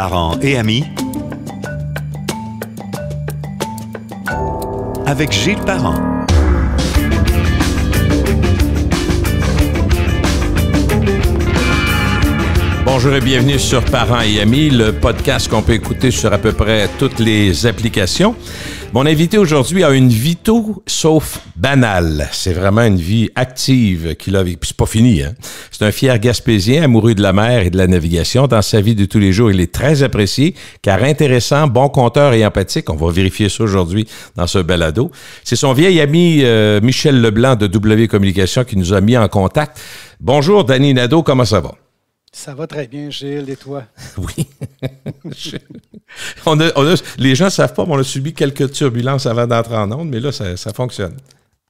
parents et amis avec Gilles Parent. Bonjour et bienvenue sur Parents et Amis, le podcast qu'on peut écouter sur à peu près toutes les applications. Mon invité aujourd'hui a une vie sauf banal. C'est vraiment une vie active qu'il a C'est pas fini. Hein? C'est un fier Gaspésien amoureux de la mer et de la navigation. Dans sa vie de tous les jours, il est très apprécié car intéressant, bon conteur et empathique. On va vérifier ça aujourd'hui dans ce balado. C'est son vieil ami euh, Michel Leblanc de W Communication qui nous a mis en contact. Bonjour, Danny Nadeau, comment ça va? Ça va très bien, Gilles, et toi? Oui. les gens ne savent pas, on a subi quelques turbulences avant d'entrer en onde, mais là, ça, ça fonctionne.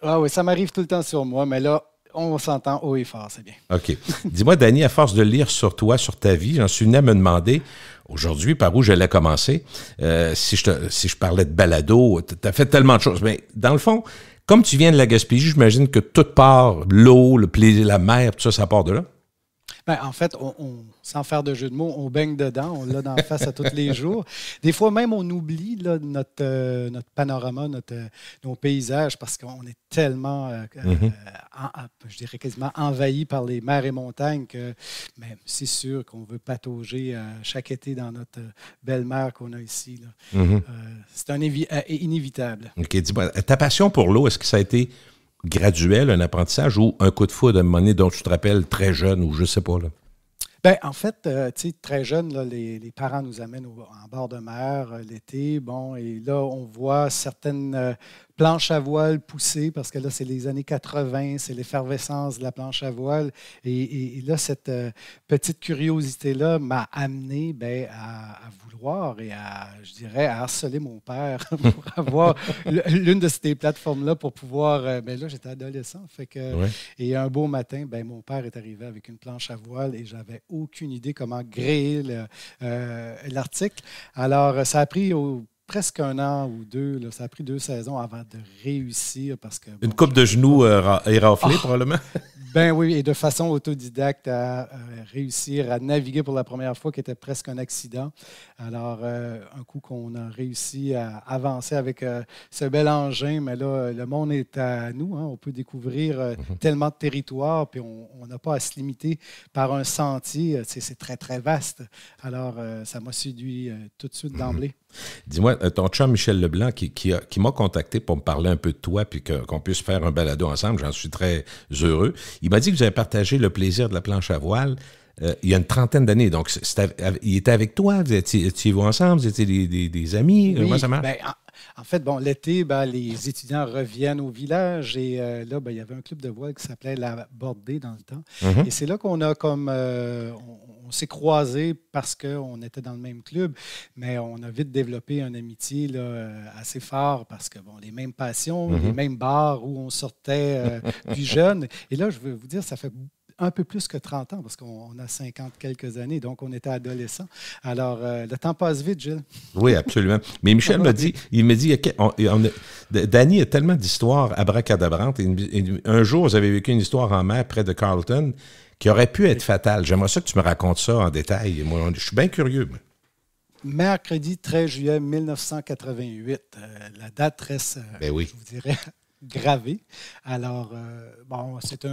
Ah oui, ça m'arrive tout le temps sur moi, mais là, on s'entend haut et fort, c'est bien. OK. Dis-moi, Danny, à force de lire sur toi, sur ta vie, j'en suis venu à me demander aujourd'hui par où j'allais commencer. Euh, si, je si je parlais de balado, tu as fait tellement de choses. Mais dans le fond, comme tu viens de la Gaspésie, j'imagine que toute part, l'eau, le plaisir, la mer, tout ça, ça part de là. Ben, en fait, sans faire de jeu de mots, on baigne dedans, on l'a dans la face à tous les jours. Des fois même, on oublie euh, notre, panorama, euh, nos paysages, parce qu'on est tellement, euh, mhm. je dirais quasiment envahi par les mers et montagnes que c'est sûr qu'on veut patauger chaque été dans notre belle mer qu'on a ici. Mhm. c'est inévitable. OK, ta passion pour l'eau, est-ce que ça a été graduel, un apprentissage ou un coup de foudre de monnaie dont tu te rappelles très jeune ou je sais pas? Là? Bien, en fait, euh, sais très jeune, les, parents nous amènent en bord de mer euh, l'été. Bon, et là, on voit certaines euh, planche à voile poussée, parce que là, c'est les années 80, c'est l'effervescence de la planche à voile. Et, là, cette euh, petite curiosité-là m'a amené ben, à, vouloir et à, je dirais, à harceler mon père pour avoir l'une de ces plateformes-là pour pouvoir. Euh, ben là, j'étais adolescent. Fait que, Et un beau matin, ben, mon père est arrivé avec une planche à voile et j'avais aucune idée comment gréer euh, l'article. Alors, ça a pris au presque un an ou deux. Ça a pris deux saisons avant de réussir parce que. Une coupe de genoux euh, est raflée ah! probablement. ben oui, et de façon autodidacte à, euh, réussir à naviguer pour la première fois, qui était presque un accident. Alors, euh, un coup qu'on a réussi à avancer avec ce bel engin, mais là, le monde est à nous. Hein. On peut découvrir mm-hmm. tellement de territoires, puis on n'a pas à se limiter par un sentier. C'est très, très vaste. Alors, ça m'a séduit tout de suite mm-hmm. d'emblée. Dis-moi, euh, ton chat Michel Leblanc qui, m'a contacté pour me parler un peu de toi puis qu'on puisse faire un balado ensemble, j'en suis très heureux. Il m'a dit que vous avez partagé le plaisir de la planche à voile euh, il y a une trentaine d'années. Donc, il était avec toi, vous étiez, vous ensemble, vous étiez des, amis, oui, comment ça marche? Ben, en fait, bon, l'été, ben, les étudiants reviennent au village et euh, là, ben, il y avait un club de voile qui s'appelait la Bordée dans le temps. Mhm. Et c'est là qu'on a comme. Euh, on, s'est croisés parce qu'on était dans le même club, mais on a vite développé une amitié là, euh, assez fort parce que, bon, les mêmes passions, les mhm. mêmes bars où on sortait du plus jeune. Et là, je veux vous dire, ça fait un peu plus que 30 ans, parce qu'on a 50 quelques années, donc on était adolescent. Alors, euh, le temps passe vite, Gilles. Oui, absolument. Mais Michel me dit, il me dit, on, a, Danny a tellement d'histoires abracadabrantes. un jour, vous avez vécu une histoire en mer près de Carlton qui aurait pu être fatale. J'aimerais ça que tu me racontes ça en détail. Moi, je suis bien curieux. mercredi 13 juillet 1988. Euh, la date reste, euh, ben oui. je vous dirais, gravé. Alors, euh, bon, c'est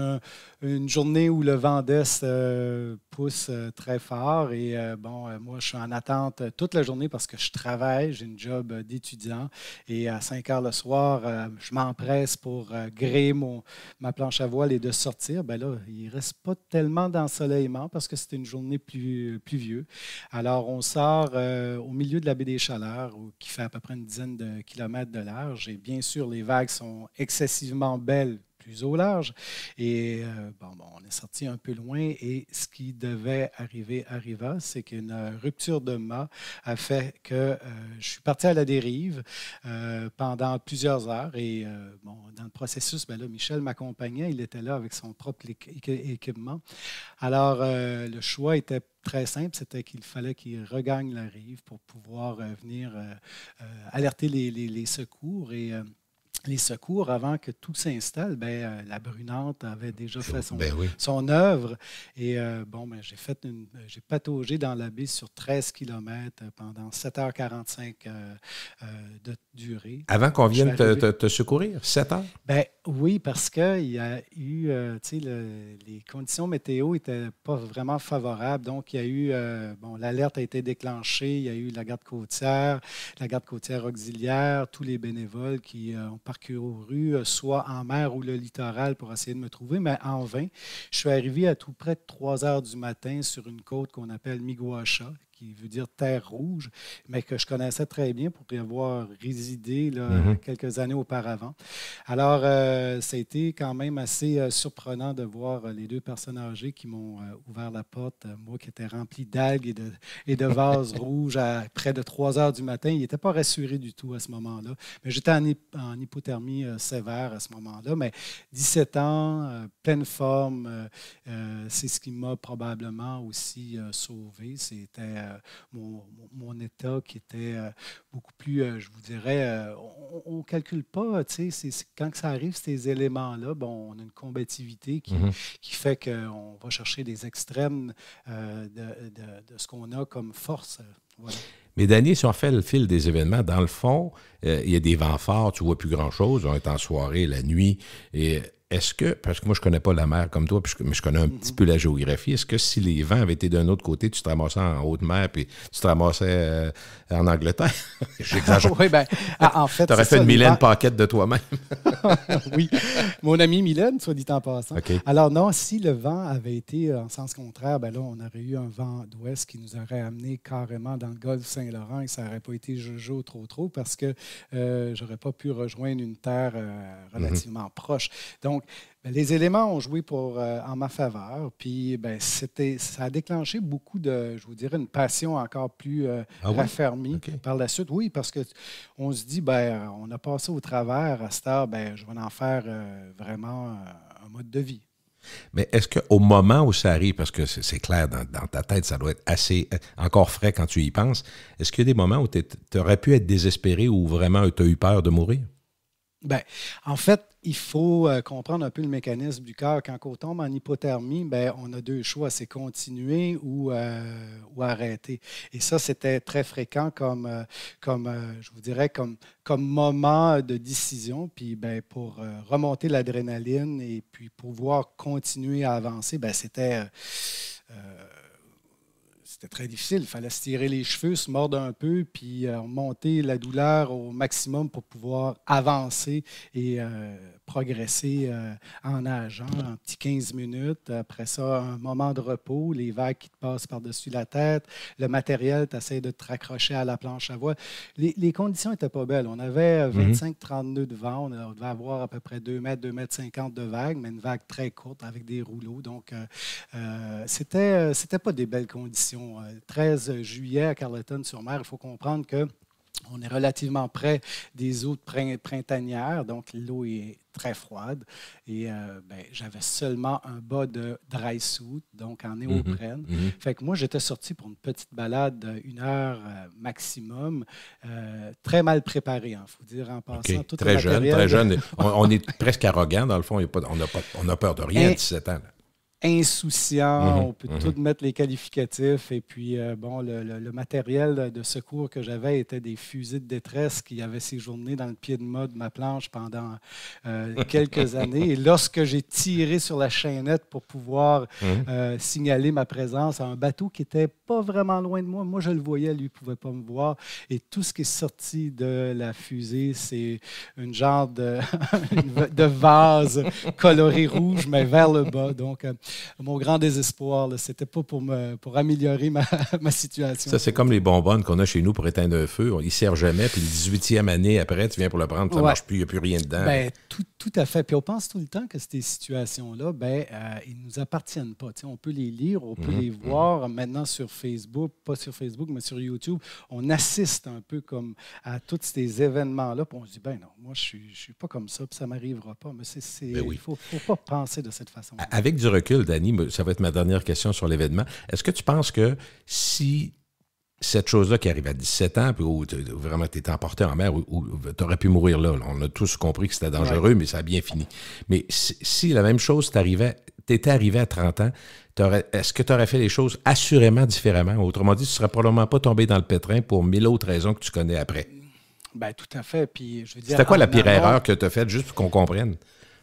une journée où le vent d'Est euh, pousse euh, très fort. Et bon, moi, je suis en attente toute la journée parce que je travaille, j'ai une job d'étudiant. Et à 5 heures le soir, je m'empresse pour gréer mon, ma planche à voile et de sortir. Ben là, il ne reste pas tellement d'ensoleillement parce que c'était une journée plus, pluvieuse. Alors, on sort au milieu de la baie des Chaleurs, qui fait à peu près une dizaine de kilomètres de large. Et bien sûr, les vagues sont excessivement belle plus au large. Et euh, bon, on est sorti un peu loin et ce qui devait arriver arriva, c'est qu'une rupture de mât a fait que euh, je suis parti à la dérive euh, pendant plusieurs heures et bon, dans le processus, ben là, Michel m'accompagnait, il était là avec son propre équipement. Alors, le choix était très simple, c'était qu'il fallait qu'il regagne la rive pour pouvoir venir alerter les, les, secours et les secours, avant que tout s'installe, ben, euh, la Brunante avait déjà fait son, ben son œuvre. Et euh, bon, ben, j'ai fait j'ai pataugé dans la baie sur 13 km pendant 7h45 euh, de durée. Avant qu'on vienne te, te, secourir, 7 heures? Ben, oui, parce qu'il y a eu, tu sais, les conditions météo n'étaient pas vraiment favorables. Donc, il y a eu, bon, l'alerte a été déclenchée, il y a eu la garde côtière, la garde côtière auxiliaire, tous les bénévoles qui ont participé parcouru euh, soit en mer ou le littoral pour essayer de me trouver, mais en vain. Je suis arrivé à tout près de 3 heures du matin sur une côte qu'on appelle Miguacha, il veut dire terre rouge, mais que je connaissais très bien pour y avoir résidé mhm. quelques années auparavant. Alors, euh, ça a été quand même assez euh, surprenant de voir euh, les deux personnes âgées qui m'ont euh, ouvert la porte, moi qui étais rempli d'algues et de, et de vases rouges à près de 3 heures du matin. Ils n'étaient pas rassurés du tout à ce moment-là, mais j'étais en, en, hypothermie sévère à ce moment-là, mais 17 ans, pleine forme, c'est ce qui m'a probablement aussi sauvé. C'était euh, mon, état qui était euh, beaucoup plus, euh, je vous dirais, on ne calcule pas, tu sais, quand ça arrive, ces éléments-là, bon, on a une combativité qui, mhm. fait qu'on va chercher des extrêmes de, ce qu'on a comme force. Mais Daniel, si on fait le fil des événements, dans le fond, il y a des vents forts, tu vois plus grand-chose. On est en soirée, la nuit, et est-ce que, parce que moi, je connais pas la mer comme toi, mais je connais un petit peu la géographie, est-ce que si les vents avaient été d'un autre côté, tu te ramassais en haute mer, puis tu te ramassais euh, en Angleterre? J'exagère. oui, bien ah, en fait. Tu aurais fait une Mylène Paquette de toi-même. oui. Mon ami Mylène, soit dit en passant. Alors, non, si le vent avait été euh, en sens contraire, ben là, on aurait eu un vent d'ouest qui nous aurait amené carrément dans le golfe Saint-Laurent et ça n'aurait pas été jojo trop trop parce que je euh, j'aurais pas pu rejoindre une terre mm-hmm. relativement proche. Donc, donc, ben, les éléments ont joué pour, euh, en ma faveur. Puis, bien, ça a déclenché beaucoup de, je vous dirais, une passion encore plus euh, ah raffermie par la suite. Oui, parce qu'on se dit, ben, on a passé au travers à cette heure, ben, je vais en faire euh, vraiment un mode de vie. Mais est-ce qu'au moment où ça arrive, parce que c'est clair, dans, ta tête, ça doit être assez encore frais quand tu y penses, est-ce qu'il y a des moments où tu aurais pu être désespéré ou vraiment tu as eu peur de mourir? Bien, en fait, il faut euh, comprendre un peu le mécanisme du cœur. Quand on tombe en hypothermie, ben, on a deux choix, c'est continuer ou, euh, ou arrêter. Et ça, c'était très fréquent comme, euh, comme je vous dirais, comme, comme moment de décision. Puis ben, pour remonter l'adrénaline et puis pouvoir continuer à avancer, ben, c'était c'était très difficile. Il fallait se tirer les cheveux, se mordre un peu, puis euh, monter la douleur au maximum pour pouvoir avancer et euh, progresser euh, en nageant, un petit 15 minutes. Après ça, un moment de repos, les vagues qui te passent par-dessus la tête, le matériel, tu essaies de te raccrocher à la planche à voile. Les, conditions n'étaient pas belles. On avait 25-30 mhm. nœuds de vent. On devait avoir à peu près 2 mètres, 2 mètres 50 de vagues, mais une vague très courte avec des rouleaux. Donc, c'était c'était pas des belles conditions 13 euh, juillet à Carleton-sur-Mer, il faut comprendre que on est relativement près des eaux de printanières, donc l'eau est très froide. Et euh, ben, j'avais seulement un bas de dry donc en néoprène. Mhm. Mhm. Fait que moi, j'étais sorti pour une petite balade, d'une heure euh, maximum, très mal préparé, il hein, faut dire, en passant. Okay. Tout très jeune, très jeune. On, est presque arrogant, dans le fond. On n'a peur de rien à 17 ans insouciant, mhm. on peut mhm. tout mettre les qualificatifs. Et puis, euh, bon, le, matériel de secours que j'avais était des fusées de détresse qui avaient séjourné dans le pied de mât de ma planche pendant euh, quelques années. Et lorsque j'ai tiré sur la chaînette pour pouvoir mhm. euh, signaler ma présence à un bateau qui n'était pas vraiment loin de moi, moi je le voyais, lui ne pouvait pas me voir. Et tout ce qui est sorti de la fusée, c'est une genre de, de vase coloré rouge, mais vers le bas. Donc, mon grand désespoir. c'était pas pour, me, pour améliorer ma, situation. Ça, c'est comme les bonbonnes qu'on a chez nous pour éteindre un feu. Ils ne sert jamais. Puis, 18e année après, tu viens pour le prendre. Ça marche plus. Il n'y a plus rien dedans. Ben, tout, tout, à fait. Puis, on pense tout le temps que ces situations-là, ben, euh, ils ne nous appartiennent pas. on peut les lire, on peut mhm, les mhm. voir maintenant sur Facebook, pas sur Facebook, mais sur YouTube. On assiste un peu comme à tous ces événements-là. Puis, on se dit, ben non, moi, je ne suis, pas comme ça. Puis, ça ne m'arrivera pas. Mais c'est, ben il faut, faut pas penser de cette façon. -là. Avec du recul, fil, ça va être ma dernière question sur l'événement. Est-ce que tu penses que si cette chose-là qui arrive à 17 ans, puis où vraiment tu étais emporté en mer, où, tu aurais pu mourir là, on a tous compris que c'était dangereux, mais ça a bien fini. Mais si, la même chose t'arrivait, t'étais arrivé à 30 ans, est-ce que tu aurais fait les choses assurément différemment? Autrement dit, tu ne serais probablement pas tombé dans le pétrin pour mille autres raisons que tu connais après. Ben, tout à fait. Puis, je C'était quoi la pire erreur que tu as faite, juste pour qu'on comprenne?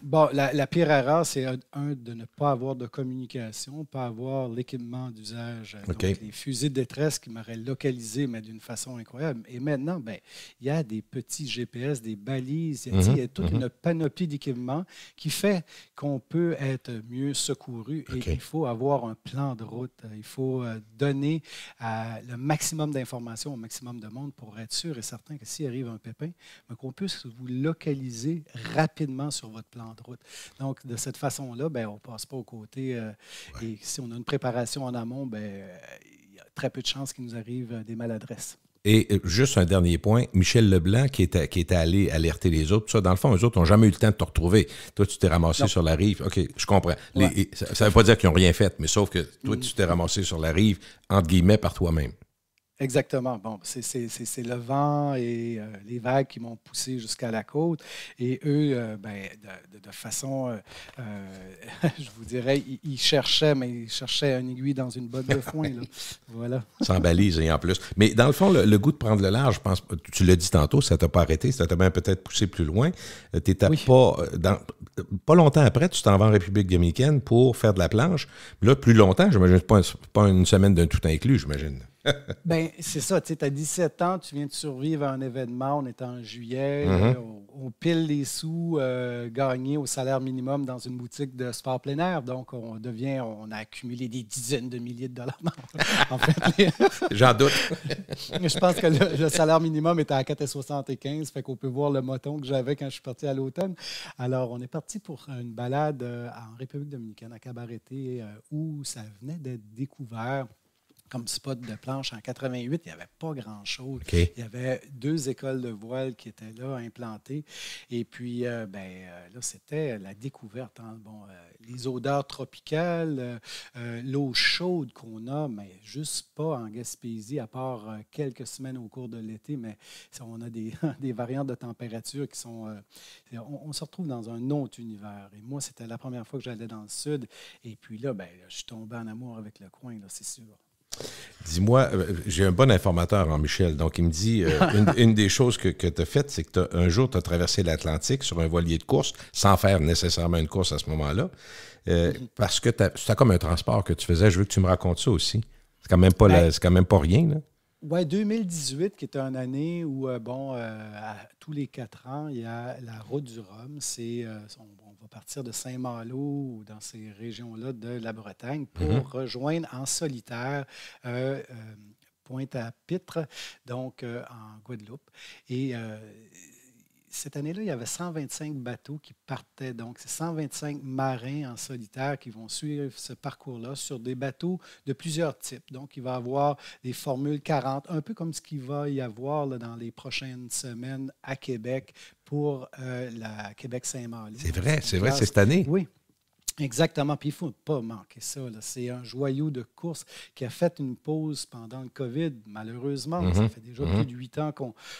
Bon, la, pire erreur, c'est un, de ne pas avoir de communication, pas avoir l'équipement d'usage. les fusées de détresse qui m'auraient localisé, mais d'une façon incroyable. Et maintenant, ben, il y a des petits GPS, des balises, il y a mhm, toute mhm. une panoplie d'équipements qui fait qu'on peut être mieux secouru. Et il faut avoir un plan de route. Il faut euh, donner le maximum d'informations au maximum de monde pour être sûr et certain que s'il arrive un pépin, ben, qu'on puisse vous localiser rapidement sur votre plan donc, de cette façon-là, ben, on ne passe pas aux côtés. Euh, et si on a une préparation en amont, ben, il y a très peu de chances qu'il nous arrive euh, des maladresses. Et euh, juste un dernier point, Michel Leblanc, qui était, qui allé alerter les autres, dans le fond, eux autres n'ont jamais eu le temps de te retrouver. Toi, tu t'es ramassé sur la rive. OK, je comprends. ça ne veut pas dire qu'ils n'ont rien fait, mais sauf que toi, tu t'es ramassé sur la rive, entre guillemets, par toi-même. Exactement. Bon, c'est le vent et euh, les vagues qui m'ont poussé jusqu'à la côte. Et eux, euh, ben, de, façon, euh, je vous dirais, ils, cherchaient, mais ils cherchaient un aiguille dans une botte de foin. Voilà. Sans balise et en plus. Mais dans le fond, le, goût de prendre le large, je pense, tu l'as dit tantôt, ça t'a pas arrêté, ça t'a même peut-être poussé plus loin. Tu pas. Dans, pas longtemps après, tu t'en vas en République dominicaine pour faire de la planche. Là, plus longtemps, j'imagine, pas, pas une semaine d'un tout inclus, j'imagine. ben, c'est ça, tu as 17 ans, tu viens de survivre à un événement, on est en juillet, on, mm-hmm. euh, pile les sous euh, gagnés au salaire minimum dans une boutique de sport plein air, donc on devient, on a accumulé des dizaines de milliers de dollars. J'en doute. je pense que le, salaire minimum était à 4,75, fait qu'on peut voir le moton que j'avais quand je suis parti à l'automne. Alors, on est parti pour une balade euh, en République dominicaine, à Cabareté, où ça venait d'être découvert comme spot de planche en 88, il n'y avait pas grand-chose. Il y avait deux écoles de voile qui étaient là, implantées. Et puis, euh, ben, euh, là, c'était la découverte. Hein. Bon, euh, les odeurs tropicales, l'eau chaude qu'on a, mais juste pas en Gaspésie, à part quelques semaines au cours de l'été, mais on a des, des variantes de température qui sont... On, se retrouve dans un autre univers. Et moi, c'était la première fois que j'allais dans le sud. Et puis là, ben, je suis tombé en amour avec le coin, c'est sûr. Dis-moi, euh, j'ai un bon informateur en Michel, donc il me dit, euh, une, des choses que, que tu as faites, c'est que un jour, tu as traversé l'Atlantique sur un voilier de course, sans faire nécessairement une course à ce moment-là, euh, parce que c'était comme un transport que tu faisais. Je veux que tu me racontes ça aussi. C'est quand même pas, ben, quand même pas rien. Là. Oui, 2018, qui était une année où, bon, tous les quatre ans, il y a la route du Rhum. C'est, son partir de Saint-Malo ou dans ces régions-là de la Bretagne pour mhm. rejoindre en solitaire euh, euh, Pointe-à-Pitre, donc euh, en Guadeloupe. Et cette année-là, il y avait 125 bateaux qui partaient. Donc, c'est 125 marins en solitaire qui vont suivre ce parcours-là sur des bateaux de plusieurs types. Donc, il va y avoir des formules 40, un peu comme ce qu'il va y avoir dans les prochaines semaines à Québec pour euh, la Québec-Saint-Maurice. C'est vrai, c'est vrai, c'est cette année. Oui. Exactement. Puis il ne faut pas manquer ça. C'est un joyau de course qui a fait une pause pendant le COVID, malheureusement. Mm-hmm. Ça fait déjà plus mm-hmm. de huit ans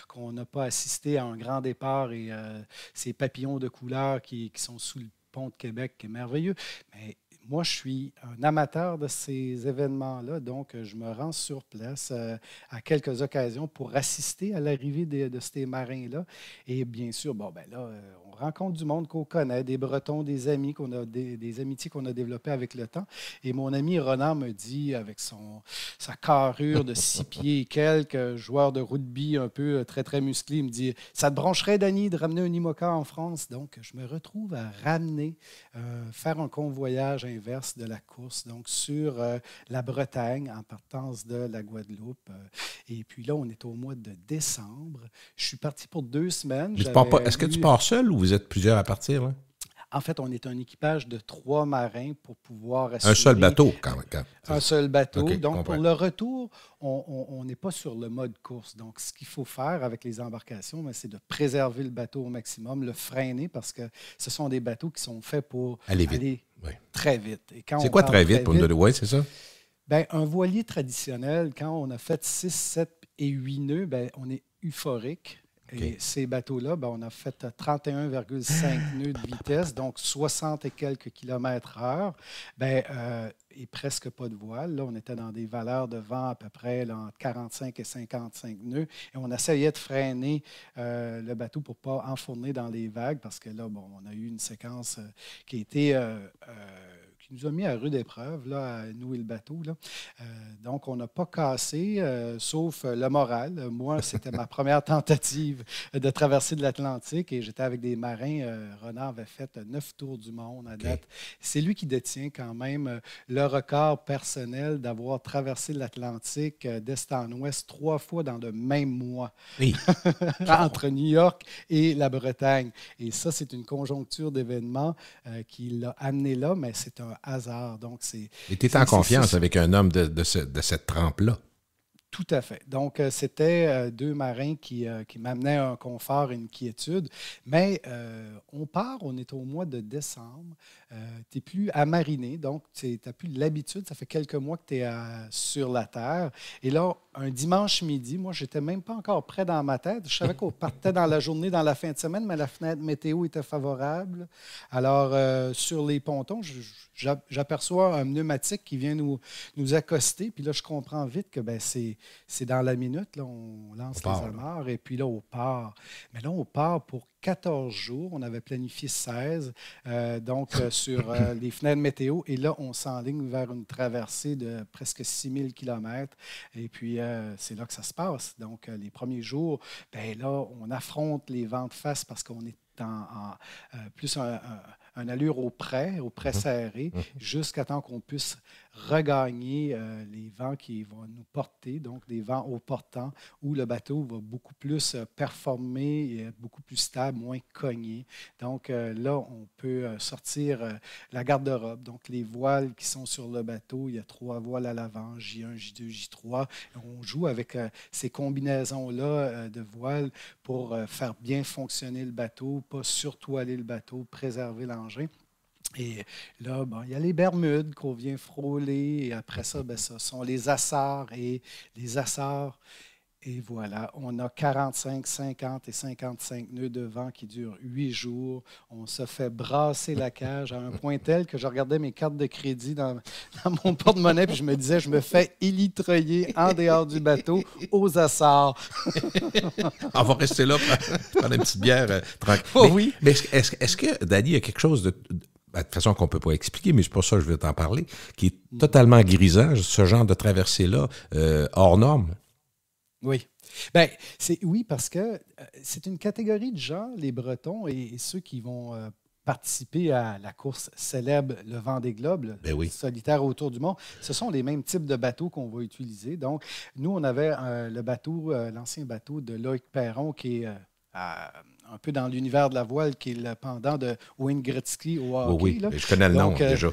qu'on n'a pas assisté à un grand départ et euh, ces papillons de couleur qui, sont sous le pont de Québec, qui est merveilleux. Mais moi, je suis un amateur de ces événements-là, donc euh, je me rends sur place euh, à quelques occasions pour assister à l'arrivée de, de, ces marins-là. Et bien sûr, bon, ben là, on rencontre du monde qu'on connaît, des Bretons, des amis, qu'on a, des, amitiés qu'on a développées avec le temps. Et mon ami Ronan me dit, avec son, sa carrure de six pieds et quelques, joueur de rugby un peu euh, très, très musclé, il me dit Ça te brancherait, Dany, de ramener un IMOCA en France Donc, je me retrouve à ramener, euh, faire un convoyage inverse de la course, donc sur euh, la Bretagne, en partance de la Guadeloupe. Et puis là, on est au mois de décembre. Je suis parti pour deux semaines. Est-ce que tu pars seul ou vous plusieurs à partir, En fait, on est un équipage de trois marins pour pouvoir Un seul bateau, quand même. Un seul bateau. donc, pour le retour, on n'est pas sur le mode course. Donc, ce qu'il faut faire avec les embarcations, ben, c'est de préserver le bateau au maximum, le freiner, parce que ce sont des bateaux qui sont faits pour aller, très vite. C'est quoi très vite, pour une le c'est ça? Ben, un voilier traditionnel, quand on a fait 6, 7 et 8 nœuds, ben on est euphorique et ces bateaux-là, ben, on a fait 31,5 nœuds de vitesse, donc 60 et quelques kilomètres heure. Ben, euh, et presque pas de voile. Là, on était dans des valeurs de vent à peu près entre 45 et 55 nœuds. Et on essayait de freiner euh, le bateau pour ne pas enfourner dans les vagues parce que là, bon, on a eu une séquence euh, qui était... été nous a mis à rude épreuve, là, à nouer le bateau. Là. Euh, donc, on n'a pas cassé, euh, sauf euh, le moral. Moi, c'était ma première tentative de traverser de l'Atlantique et j'étais avec des marins. Renard avait fait neuf tours du monde à date. C'est lui qui détient quand même le record personnel d'avoir traversé l'Atlantique d'est en ouest trois fois dans le même mois oui. entre New York et la Bretagne. Et ça, c'est une conjoncture d'événements qui l'a amené là, mais c'est un hasard. Donc, c'est. Et tu en confiance avec un homme de, cette trempe-là. Tout à fait. Donc, euh, c'était euh, deux marins qui, euh, qui m'amenaient un confort une quiétude. Mais on part, on est au mois de décembre. tu n'es plus à mariner, donc tu n'as plus l'habitude. Ça fait quelques mois que tu es sur la terre. Et là, un dimanche midi, moi, j'étais même pas encore prêt dans ma tête. Je savais qu'on partait dans la journée, dans la fin de semaine, mais la fenêtre météo était favorable. Alors, euh, sur les pontons, j'aperçois un pneumatique qui vient nous, nous accoster. Puis là, je comprends vite que ben, c'est dans la minute. on lance les amarres et puis là, on part. Mais là, on part pour 14 jours. On avait planifié 16, euh, donc euh, sur euh, les fenêtres météo. Et là, on s'enligne vers une traversée de presque 6000 km. Et puis, c'est là que ça se passe. Donc, les premiers jours, ben là, on affronte les vents de face parce qu'on est en, plus un, allure au près, au près mhm. serré, mhm. jusqu'à temps qu'on puisse regagner euh, les vents qui vont nous porter, donc des vents au portant, où le bateau va beaucoup plus euh, performer, et être beaucoup plus stable, moins cogné. Donc euh, là, on peut sortir la garde-robe, donc les voiles qui sont sur le bateau. Il y a trois voiles à l'avant, J1, J2, J3. On joue avec ces combinaisons-là de voiles pour faire bien fonctionner le bateau, pas surtoiler le bateau, préserver l'engin. Et là, bon, il y a les Bermudes qu'on vient frôler, et après ça, ben, ce sont les Açores et les Açores. Et voilà, on a 45, 50 et 55 nœuds de vent qui durent huit jours. On se fait brasser la cage à un point tel que je regardais mes cartes de crédit dans, mon porte-monnaie puis je me disais, je me fais élitreiller en dehors du bateau aux Açores. on va rester là, prendre une petite bière. Euh, tranquille. Oh oui. Mais est-ce, que, Dani, il y a quelque chose de, ben, de toute façon qu'on ne peut pas expliquer, mais c'est pour ça que je veux t'en parler, qui est totalement grisant, ce genre de traversée-là, euh, hors norme. Oui. Ben, c'est oui, parce que euh, c'est une catégorie de gens, les Bretons et, ceux qui vont euh, participer à la course célèbre Le Vent des Globes, ben solitaire autour du monde. Ce sont les mêmes types de bateaux qu'on va utiliser. Donc, nous, on avait le bateau, l'ancien bateau de Loïc Perron qui est à un peu dans l'univers de la voile, qui est le pendant de Wayne Gretzky au hockey. Oui, oui. je connais le nom euh, déjà.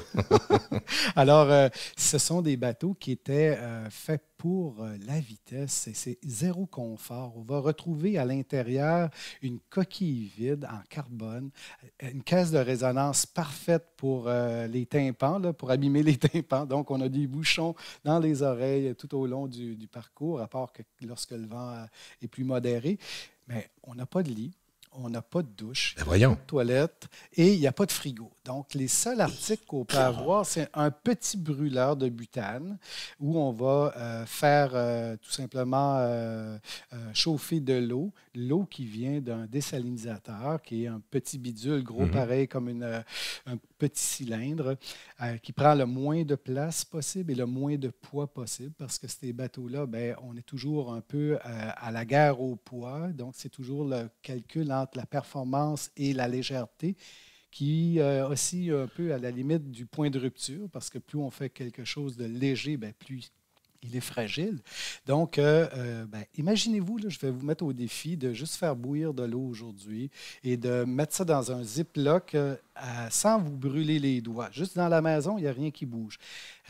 alors, euh, ce sont des bateaux qui étaient euh, faits pour la vitesse et c'est zéro confort. On va retrouver à l'intérieur une coquille vide en carbone, une caisse de résonance parfaite pour les tympans, pour abîmer les tympans. Donc, on a des bouchons dans les oreilles tout au long du, parcours, à part que lorsque le vent est plus modéré. Mais on n'a pas de lit on n'a pas de douche, ben de toilette et il n'y a pas de frigo. Donc, les seuls articles qu'on peut avoir, c'est un petit brûleur de butane où on va euh, faire euh, tout simplement euh, chauffer de l'eau, l'eau qui vient d'un désalinisateur, qui est un petit bidule gros mhm. pareil comme une, un petit cylindre euh, qui prend le moins de place possible et le moins de poids possible parce que ces bateaux-là, ben, on est toujours un peu euh, à la guerre au poids. Donc, c'est toujours le calcul entre la performance et la légèreté qui euh, est aussi un peu à la limite du point de rupture parce que plus on fait quelque chose de léger, ben, plus il est fragile. Donc, euh, euh, ben, imaginez-vous, je vais vous mettre au défi de juste faire bouillir de l'eau aujourd'hui et de mettre ça dans un ziploc euh, sans vous brûler les doigts. Juste dans la maison, il n'y a rien qui bouge.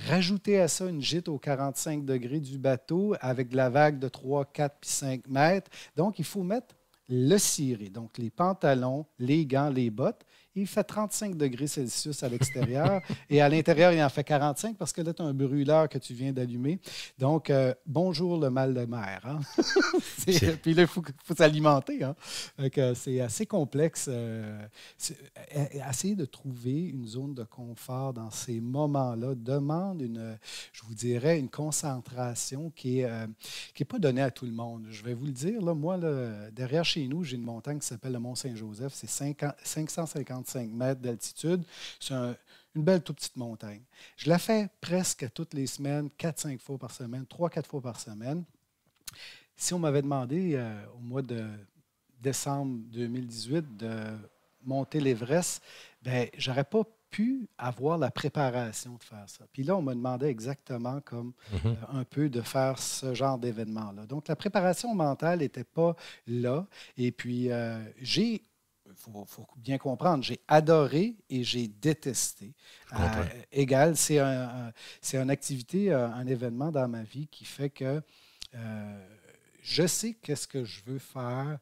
Rajoutez à ça une gîte aux 45 degrés du bateau avec de la vague de 3, 4 puis 5 mètres. Donc, il faut mettre le ciré, donc les pantalons, les gants, les bottes il fait 35 degrés Celsius à l'extérieur et à l'intérieur, il en fait 45 parce que là, tu as un brûleur que tu viens d'allumer. Donc, euh, bonjour le mal de mer. Hein. puis là, il faut, s'alimenter. Hein. Euh, c'est assez complexe. Euh, essayer de trouver une zone de confort dans ces moments-là demande une, je vous dirais, une concentration qui n'est qui est pas donnée à tout le monde. Je vais vous le dire, moi, là, derrière chez nous, j'ai une montagne qui s'appelle le Mont-Saint-Joseph. C'est 550 mètres d'altitude. C'est une belle toute petite montagne. Je la fais presque toutes les semaines, 4-5 fois par semaine, 3-4 fois par semaine. Si on m'avait demandé euh, au mois de décembre 2018 de monter l'Everest, ben j'aurais pas pu avoir la préparation de faire ça. Puis là, on me demandait exactement comme mhm. euh, un peu de faire ce genre d'événement-là. Donc, la préparation mentale n'était pas là. Et puis, euh, j'ai faut, faut bien comprendre, j'ai adoré et j'ai détesté. Euh, égal, c'est un, un, une activité, euh, un événement dans ma vie qui fait que euh, je sais qu'est-ce que je veux faire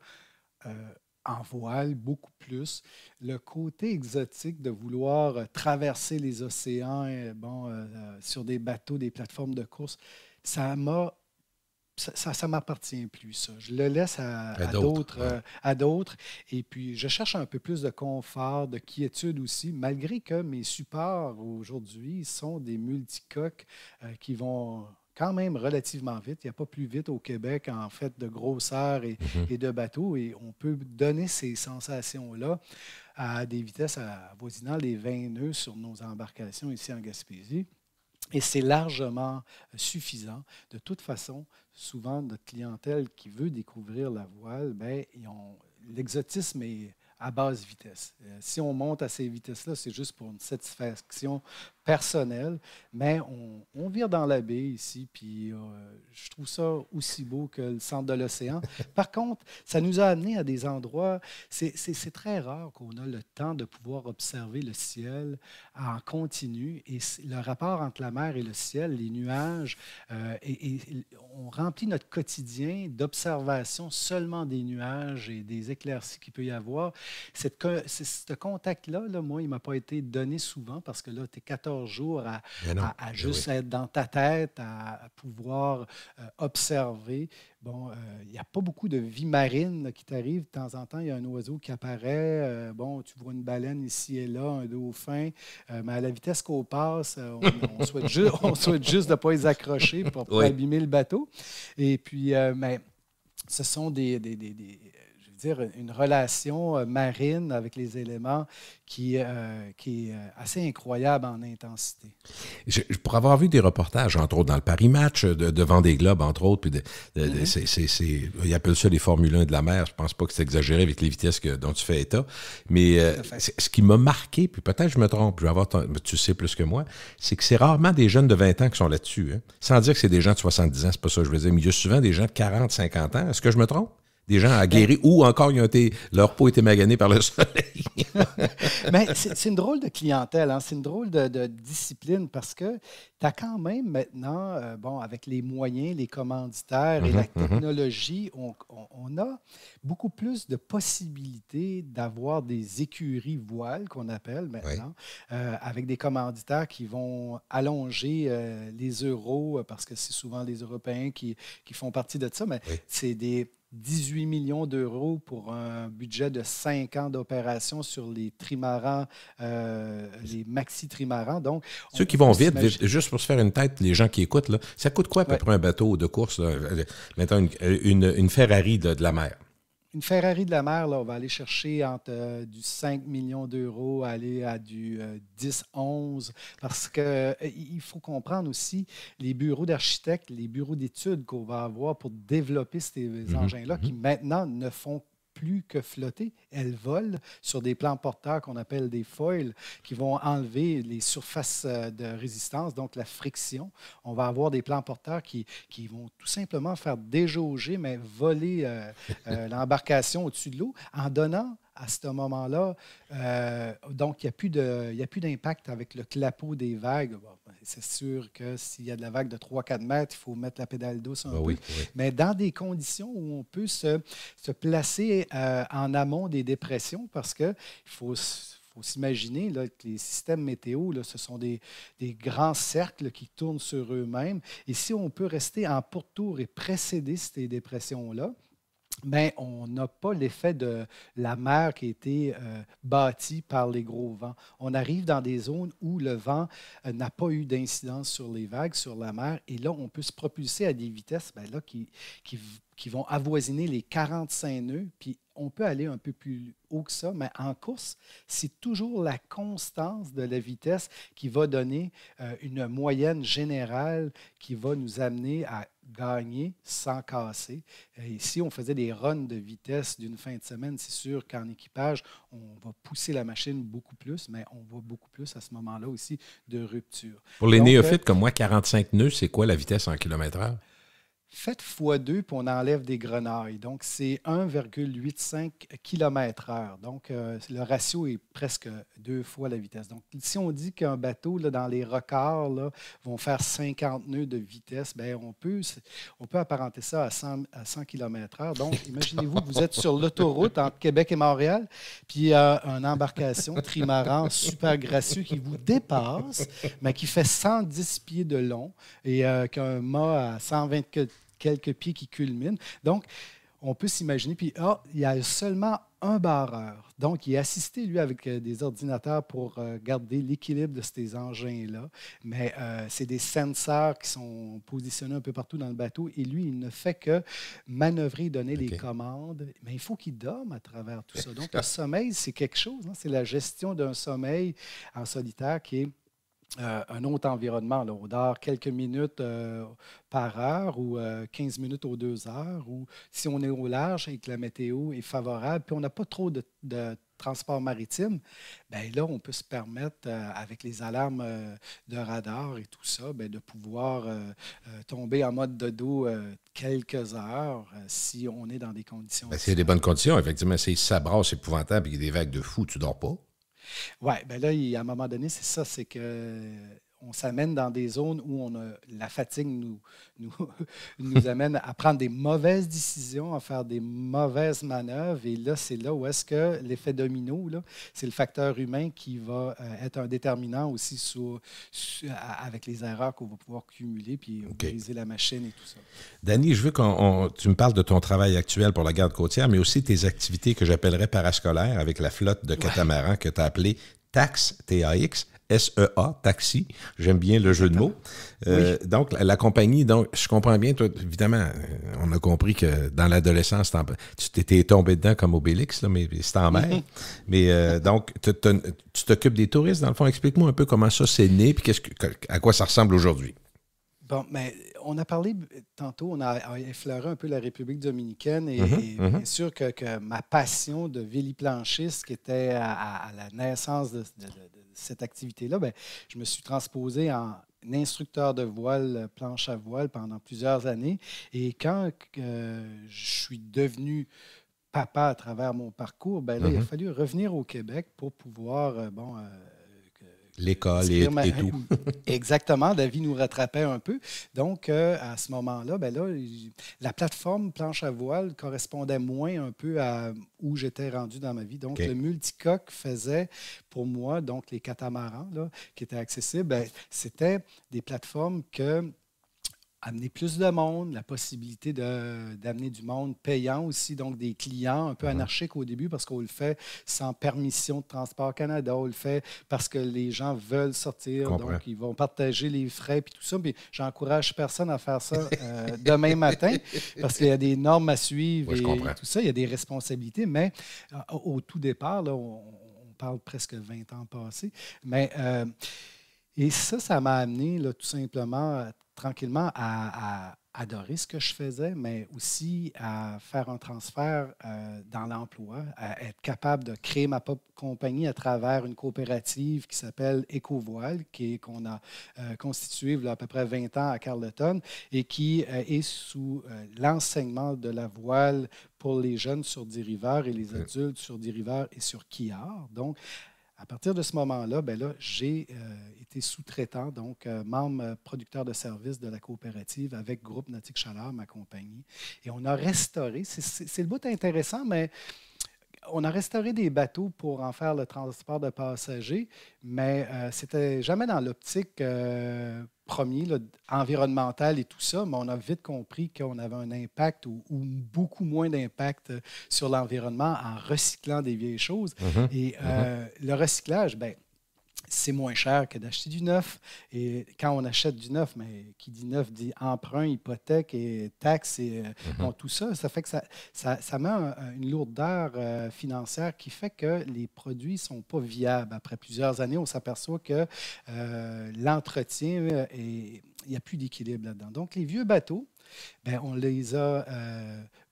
en voile beaucoup plus. Le côté exotique de vouloir traverser les océans, bon, sur des bateaux, des plateformes de course, ça m'a ça ne m'appartient plus, ça. Je le laisse à, d'autres. Euh, à d'autres. Et puis, je cherche un peu plus de confort, de quiétude aussi, malgré que mes supports aujourd'hui sont des multicoques euh, qui vont quand même relativement vite. Il n'y a pas plus vite au Québec, en fait, de grosseur et, mm-hmm. et de bateaux. Et on peut donner ces sensations-là à des vitesses avoisinant les 20 nœuds sur nos embarcations ici en Gaspésie. Et c'est largement euh, suffisant. De toute façon, souvent notre clientèle qui veut découvrir la voile, ben, l'exotisme est à basse vitesse. Euh, si on monte à ces vitesses-là, c'est juste pour une satisfaction personnel, mais on, vire dans la baie ici, puis euh, je trouve ça aussi beau que le centre de l'océan. Par contre, ça nous a amené à des endroits, c'est très rare qu'on a le temps de pouvoir observer le ciel en continu, et le rapport entre la mer et le ciel, les nuages, euh, et, on remplit notre quotidien d'observation seulement des nuages et des éclaircies qu'il peut y avoir. Cette, ce contact-là, là, moi, il ne m'a pas été donné souvent parce que là, tu es 14 jours à, ben ben juste être dans ta tête, à, pouvoir euh, observer. Bon, euh, il n'y a pas beaucoup de vie marine qui t'arrive. De temps en temps, il y a un oiseau qui apparaît. Euh, bon, tu vois une baleine ici et là, un dauphin. mais à la vitesse qu'on passe, on, souhaite juste, on, souhaite juste de ne pas les accrocher pour ne pas abîmer le bateau. Et puis, mais ce sont des dire, une relation euh, marine avec les éléments qui, euh, qui est euh, assez incroyable en intensité. Je, pour avoir vu des reportages, entre autres dans le Paris Match, de, devant des globes, entre autres, puis de, de, mm-hmm. ils appellent ça les Formule 1 de la mer. Je pense pas que c'est exagéré avec les vitesses que, dont tu fais état. Mais ce qui m'a marqué, puis peut-être je me trompe, je vais avoir tu sais plus que moi, c'est que c'est rarement des jeunes de 20 ans qui sont là-dessus. Hein. Sans dire que c'est des gens de 70 ans, c'est pas ça que je veux dire, mais il y a souvent des gens de 40, 50 ans. Est-ce que je me trompe? des gens ben. guérir, ou encore ont été, leur peau était maganée par le soleil. Mais ben, c'est une drôle de clientèle, hein. c'est une drôle de, discipline parce que tu as quand même maintenant, euh, bon, avec les moyens, les commanditaires et la mhm, mhm. technologie, on, a beaucoup plus de possibilités d'avoir des écuries voiles qu'on appelle maintenant, euh, avec des commanditaires qui vont allonger euh, les euros parce que c'est souvent les Européens qui, qui, font partie de ça, mais c'est des 18 millions d'euros pour un budget de 5 ans d'opération sur les trimarans, euh, les maxi-trimarans. Donc, Ceux qui vont vite, juste pour se faire une tête, les gens qui écoutent, là, ça coûte quoi à peu un bateau de course, euh, une, Ferrari de la mer? une Ferrari de la mer, là, on va aller chercher entre euh, du 5 millions d'euros aller à du 10, euh, 11, parce qu'il euh, faut comprendre aussi les bureaux d'architectes, les bureaux d'études qu'on va avoir pour développer ces mhm, engins-là, qui mhm. maintenant ne font plus que flotter, elles volent sur des plans porteurs qu'on appelle des foils, qui vont enlever les surfaces euh, de résistance, donc la friction. On va avoir des plans porteurs qui, vont tout simplement faire déjauger, mais voler euh, euh, l'embarcation au-dessus de l'eau en donnant à ce moment-là. Euh, donc, il n'y a plus d'impact avec le clapot des vagues. Ben, c'est sûr que s'il y a de la vague de 3-4 mètres, il faut mettre la pédale douce un ben peu. Mais dans des conditions où on peut se, se placer euh, en amont des dépressions, parce qu'il faut faut s'imaginer que les systèmes météo, là, ce sont des, des, grands cercles qui tournent sur eux-mêmes. Et si on peut rester en pourtour et précéder ces dépressions-là, mais ben, on n'a pas l'effet de la mer qui a été euh, bâtie par les gros vents. On arrive dans des zones où le vent euh, n'a pas eu d'incidence sur les vagues, sur la mer, et là, on peut se propulser à des vitesses ben là, qui, qui, qui, vont avoisiner les 45 nœuds, puis on peut aller un peu plus haut que ça, mais en course, c'est toujours la constance de la vitesse qui va donner euh, une moyenne générale qui va nous amener à gagner sans casser. Et si on faisait des runs de vitesse d'une fin de semaine, c'est sûr qu'en équipage, on va pousser la machine beaucoup plus, mais on voit beaucoup plus à ce moment-là aussi de rupture. Pour les néophytes euh, comme moi, 45 nœuds, c'est quoi la vitesse en kilomètre heure? Faites x2, pour on enlève des grenailles. Donc, c'est 1,85 km/h. Donc, euh, le ratio est presque deux fois la vitesse. Donc, si on dit qu'un bateau, là, dans les records, là, vont faire 50 nœuds de vitesse, bien, on peut, on peut apparenter ça à 100, km/h. Donc, imaginez-vous, vous êtes sur l'autoroute entre Québec et Montréal, puis il y a une embarcation trimaran super gracieux qui vous dépasse, mais qui fait 110 pieds de long et euh, qu'un mât à 124 quelques pieds qui culminent. Donc, on peut s'imaginer, puis ah, il y a seulement un barreur. Donc, il est assisté, lui, avec euh, des ordinateurs pour euh, garder l'équilibre de ces engins-là. Mais euh, c'est des sensors qui sont positionnés un peu partout dans le bateau. Et lui, il ne fait que manœuvrer, donner les commandes. Mais il faut qu'il dorme à travers tout ça. Donc, le sommeil, c'est quelque chose. Hein. C'est la gestion d'un sommeil en solitaire qui est euh, un autre environnement. Là. On dort quelques minutes euh, par heure ou 15 euh, minutes aux deux heures. Ou si on est au large et que la météo est favorable, puis on n'a pas trop de, transport maritime, ben là, on peut se permettre, avec les alarmes de radar et tout ça, ben de pouvoir tomber en mode dodo quelques heures si on est dans des ben, conditions. c'est des bonnes conditions, effectivement. c'est ça épouvantable et y a des vagues de fou, tu dors pas. Oui, bien là, à un moment donné, c'est ça, c'est que on s'amène dans des zones où la fatigue nous, nous, amène à prendre des mauvaises décisions, à faire des mauvaises manœuvres. Et là, c'est là où est-ce que l'effet domino, c'est le facteur humain qui va euh, être un déterminant aussi avec les erreurs qu'on va pouvoir cumuler puis utiliser la machine et tout ça. Danny, je veux que tu me parles de ton travail actuel pour la garde côtière, mais aussi tes activités que j'appellerais parascolaires avec la flotte de catamarans que tu as appelée TAX, TAX, SEA, taxi. J'aime bien le jeu de mots. Euh, donc, la, compagnie, donc, je comprends bien, évidemment, euh, on a compris que dans l'adolescence, tu t'étais tombé dedans comme Obélix, mais c'est en mer. Mm-hmm. mais euh, donc, tu t'occupes des touristes, dans le fond. Explique-moi un peu comment ça s'est né, puis à quoi ça ressemble aujourd'hui. Bon, mais ben, on a parlé tantôt, on a effleuré un peu la République dominicaine et, mm-hmm, mm-hmm. bien sûr que, ma passion de ce qui était à, la naissance de cette activité-là, ben, je me suis transposé en instructeur de voile, euh, planche à voile pendant plusieurs années. Et quand euh, je suis devenu papa à travers mon parcours, ben là, il a mm-hmm. fallu revenir au Québec pour pouvoir euh, bon, l'école et, tout. Exactement, la vie nous rattrapait un peu. Donc, euh, à ce moment-là, ben là, la plateforme planche à voile correspondait moins un peu à où j'étais rendu dans ma vie. Donc, le multicoque faisait pour moi, donc les catamarans là, qui étaient accessibles, ben, c'était des plateformes que amener plus de monde, la possibilité d'amener du monde payant aussi, donc des clients un peu uh-huh. anarchiques au début parce qu'on le fait sans permission de Transport Canada, on le fait parce que les gens veulent sortir, donc ils vont partager les frais puis tout ça. Puis j'encourage personne à faire ça euh, demain matin parce qu'il y a des normes à suivre je et tout ça, il y a des responsabilités, mais euh, au, tout départ, on, parle presque 20 ans passés, mais... Euh, et ça, ça m'a amené là, tout simplement à tranquillement à, adorer ce que je faisais, mais aussi à faire un transfert euh, dans l'emploi, à être capable de créer ma propre compagnie à travers une coopérative qui s'appelle Écovoile, qui qu'on a euh, constituée il y a à peu près 20 ans à Carleton et qui euh, est sous l'enseignement de la voile pour les jeunes sur dériveurs et les adultes sur dériveurs et sur quillard. Donc, à partir de ce moment-là, ben là, j'ai euh, été sous-traitant, donc euh, membre euh, producteur de services de la coopérative avec Groupe Nautique Chaleur, ma compagnie. Et on a restauré, c'est le bout intéressant, mais on a restauré des bateaux pour en faire le transport de passagers, mais c'était jamais dans l'optique premier, environnemental et tout ça, mais on a vite compris qu'on avait un impact ou, beaucoup moins d'impact euh, sur l'environnement en recyclant des vieilles choses. Mm-hmm. Et mm-hmm. Euh, le recyclage, ben, c'est moins cher que d'acheter du neuf. Et quand on achète du neuf, mais qui dit neuf dit emprunt, hypothèque et taxes et euh, mhm. tout ça. Ça fait que ça, ça, met une lourdeur euh, financière qui fait que les produits ne sont pas viables. Après plusieurs années, on s'aperçoit que euh, l'entretien et il n'y a plus d'équilibre là-dedans. Donc, les vieux bateaux, ben on les a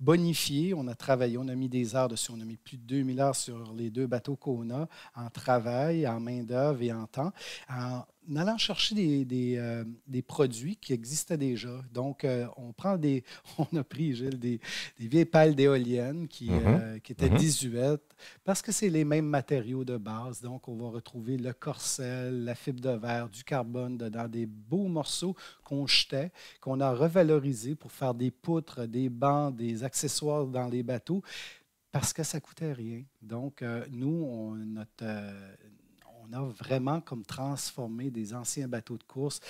bonifié. On a travaillé, on a mis des heures dessus. On a mis plus de 2000 heures sur les deux bateaux qu'on a en travail, en main-d'œuvre et en temps, en allant chercher des, euh, produits qui existaient déjà. Donc, euh, on prend des. On a pris, Gilles, des, vieilles pales d'éoliennes qui, euh, mm-hmm. étaient mm-hmm. disuètes parce que c'est les mêmes matériaux de base. Donc, on va retrouver le corcel, la fibre de verre, du carbone dans des beaux morceaux qu'on jetait, qu'on a revalorisés pour faire des poutres, des bancs, des accessoires dans les bateaux parce que ça coûtait rien. Donc, euh, nous, on, notre, euh, on a vraiment comme transformé des anciens bateaux de course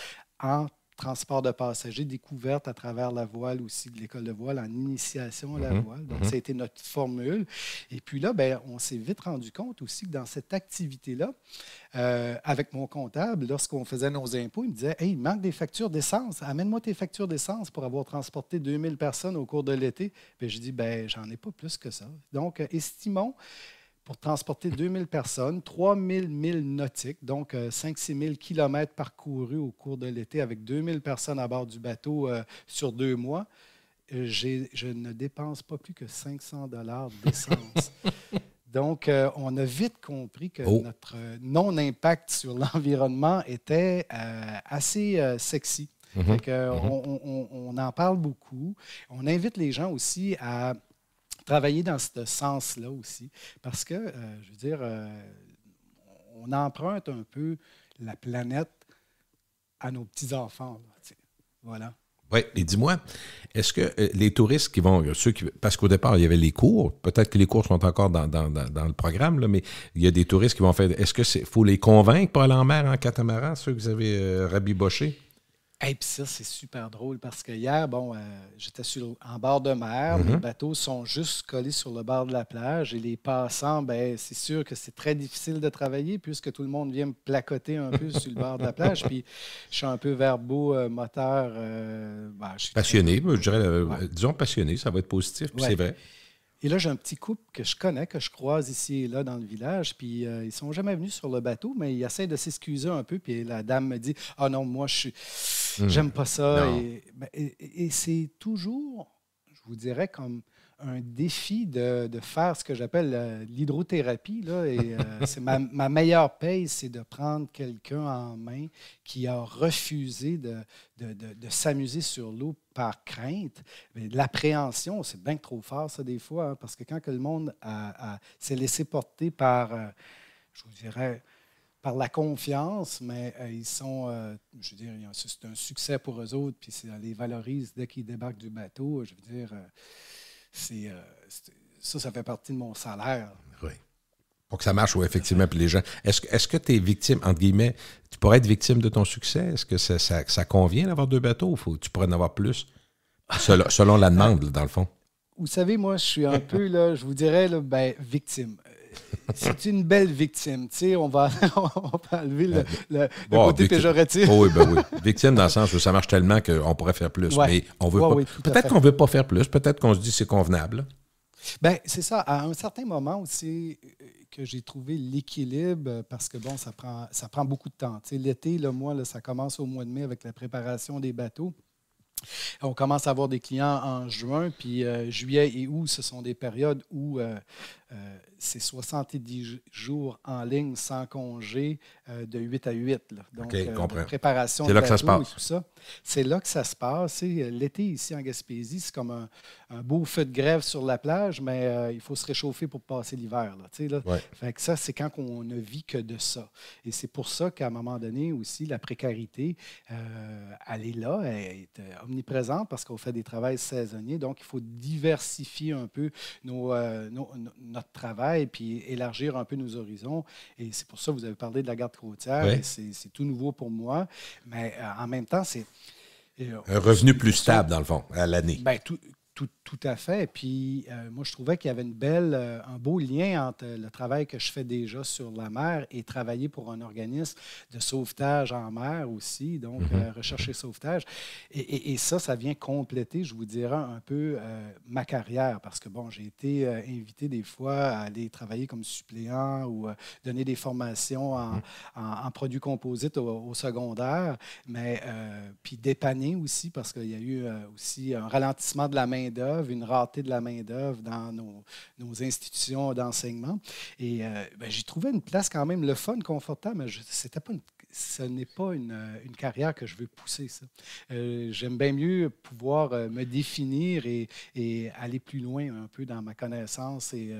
en transport de passagers, découverte à travers la voile aussi de l'école de voile, en initiation à la mhm, voile. Donc, mhm. ça a été notre formule. Et puis là, ben, on s'est vite rendu compte aussi que dans cette activité-là, euh, avec mon comptable, lorsqu'on faisait nos impôts, il me disait Hey, il manque des factures d'essence. Amène-moi tes factures d'essence pour avoir transporté 2000 personnes au cours de l'été. mais ben, je dis Ben, j'en ai pas plus que ça. Donc, euh, estimons pour transporter 2000 personnes, 3000 milles nautiques, donc 5-6 euh, 000 kilomètres parcourus au cours de l'été avec 2000 personnes à bord du bateau euh, sur deux mois. Euh, je ne dépense pas plus que 500 dollars d'essence. Donc, on a vite compris que oh. notre non-impact sur l'environnement était assez sexy. Mm-hmm. Mm-hmm. on, on, on, en parle beaucoup. On invite les gens aussi à travailler dans ce sens-là aussi, parce que, euh, je veux dire, euh, on emprunte un peu la planète à nos petits-enfants. Voilà. Oui, et dis-moi, est-ce que euh, les touristes qui vont, parce qu'au départ, il y avait les cours, peut-être que les cours sont encore dans, le programme, là, mais il y a des touristes qui vont faire, est-ce que c'est, faut les convaincre pour aller en mer en catamaran, ceux que vous avez rabibochés? Et puis ça, c'est super drôle parce que hier, bon, euh, j'étais en bord de mer, mm-hmm. les bateaux sont juste collés sur le bord de la plage et les passants, ben, c'est sûr que c'est très difficile de travailler puisque tout le monde vient me placoter un peu sur le bord de la plage. Puis je suis un peu verbo euh, moteur. Euh, ben, passionné, je dirais, disons passionné, ça va être positif, puis c'est vrai. Et là, j'ai un petit couple que je connais, que je croise ici et là dans le village, puis euh, ils sont jamais venus sur le bateau, mais ils essaient de s'excuser un peu, puis la dame me dit « Ah non, moi, je suis... J'aime hmm. pas ça. » ben, Et, et c'est toujours, je vous dirais, comme un défi de, de faire ce que j'appelle euh, l'hydrothérapie. et euh, c'est ma, ma, meilleure paye, c'est de prendre quelqu'un en main qui a refusé de, de, de s'amuser sur l'eau par crainte. L'appréhension, c'est bien trop fort, ça, des fois, hein, parce que quand que le monde s'est laissé porter par, euh, je vous dirais, par la confiance, mais ils sont, je veux dire, c'est un succès pour eux autres, puis ça les valorise dès qu'ils débarquent du bateau. Je veux dire, euh, c'est, ça, ça fait partie de mon salaire. Oui. Pour que ça marche, oui, effectivement. Puis les gens. Est-ce, est que tu es victime, entre guillemets, tu pourrais être victime de ton succès? Est-ce que ça, convient d'avoir deux bateaux ou tu pourrais en avoir plus? Selon, la demande, dans le fond. Vous savez, moi, je suis un peu, là, je vous dirais, ben, victime c'est une belle victime. Tu sais, on va, enlever le, euh, côté péjoratif. Oh oui, ben oui. Victime dans le sens où ça marche tellement qu'on pourrait faire plus. Mais on veut pas. peut-être qu'on ne veut pas faire plus. Peut-être qu'on se dit que c'est convenable. Ben, c'est ça. À un certain moment aussi euh, que j'ai trouvé l'équilibre euh, parce que, bon, ça prend, ça prend beaucoup de temps. Tu sais, l'été, le mois, ça commence au mois de mai avec la préparation des bateaux. On commence à avoir des clients en juin, puis euh, juillet et août, ce sont des périodes où euh, euh, c'est 70 jours en ligne sans congé, euh, de 8 à 8. Là. Donc, euh, préparation. C'est là, que ça se passe. C'est là que ça se passe. L'été ici en Gaspésie, c'est comme un, beau feu de grève sur la plage, mais euh, il faut se réchauffer pour passer l'hiver. Là, fait ça, c'est quand on ne vit que de ça. Et c'est pour ça qu'à un moment donné aussi, la précarité, elle est là, elle est omniprésente parce qu'on fait des travails saisonniers. Donc, il faut diversifier un peu nos, notre travail puis élargir un peu nos horizons. Et c'est pour ça que vous avez parlé de la garde c'est tout nouveau pour moi. Mais euh, en même temps, c'est. Euh, un revenu plus stable, dans le fond, à l'année. Ben, tout, tout, à fait. puis, euh, moi, je trouvais qu'il y avait une belle, euh, un beau lien entre le travail que je fais déjà sur la mer et travailler pour un organisme de sauvetage en mer aussi, donc mhm. euh, rechercher sauvetage. Et, ça, ça vient compléter, je vous dirais, un peu ma carrière parce que, bon, j'ai été invité des fois à aller travailler comme suppléant ou donner des formations mhm. en, en, produits composites au, secondaire, mais puis dépanner aussi parce qu'il y a eu aussi un ralentissement de la main d'oeuvre, une rareté de la main-d'œuvre dans nos, institutions d'enseignement. Et euh, ben, j'ai trouvé une place quand même le fun, confortable, mais pas ce n'est pas une, carrière que je veux pousser, ça. Euh, j'aime bien mieux pouvoir euh, me définir et, aller plus loin un peu dans ma connaissance et,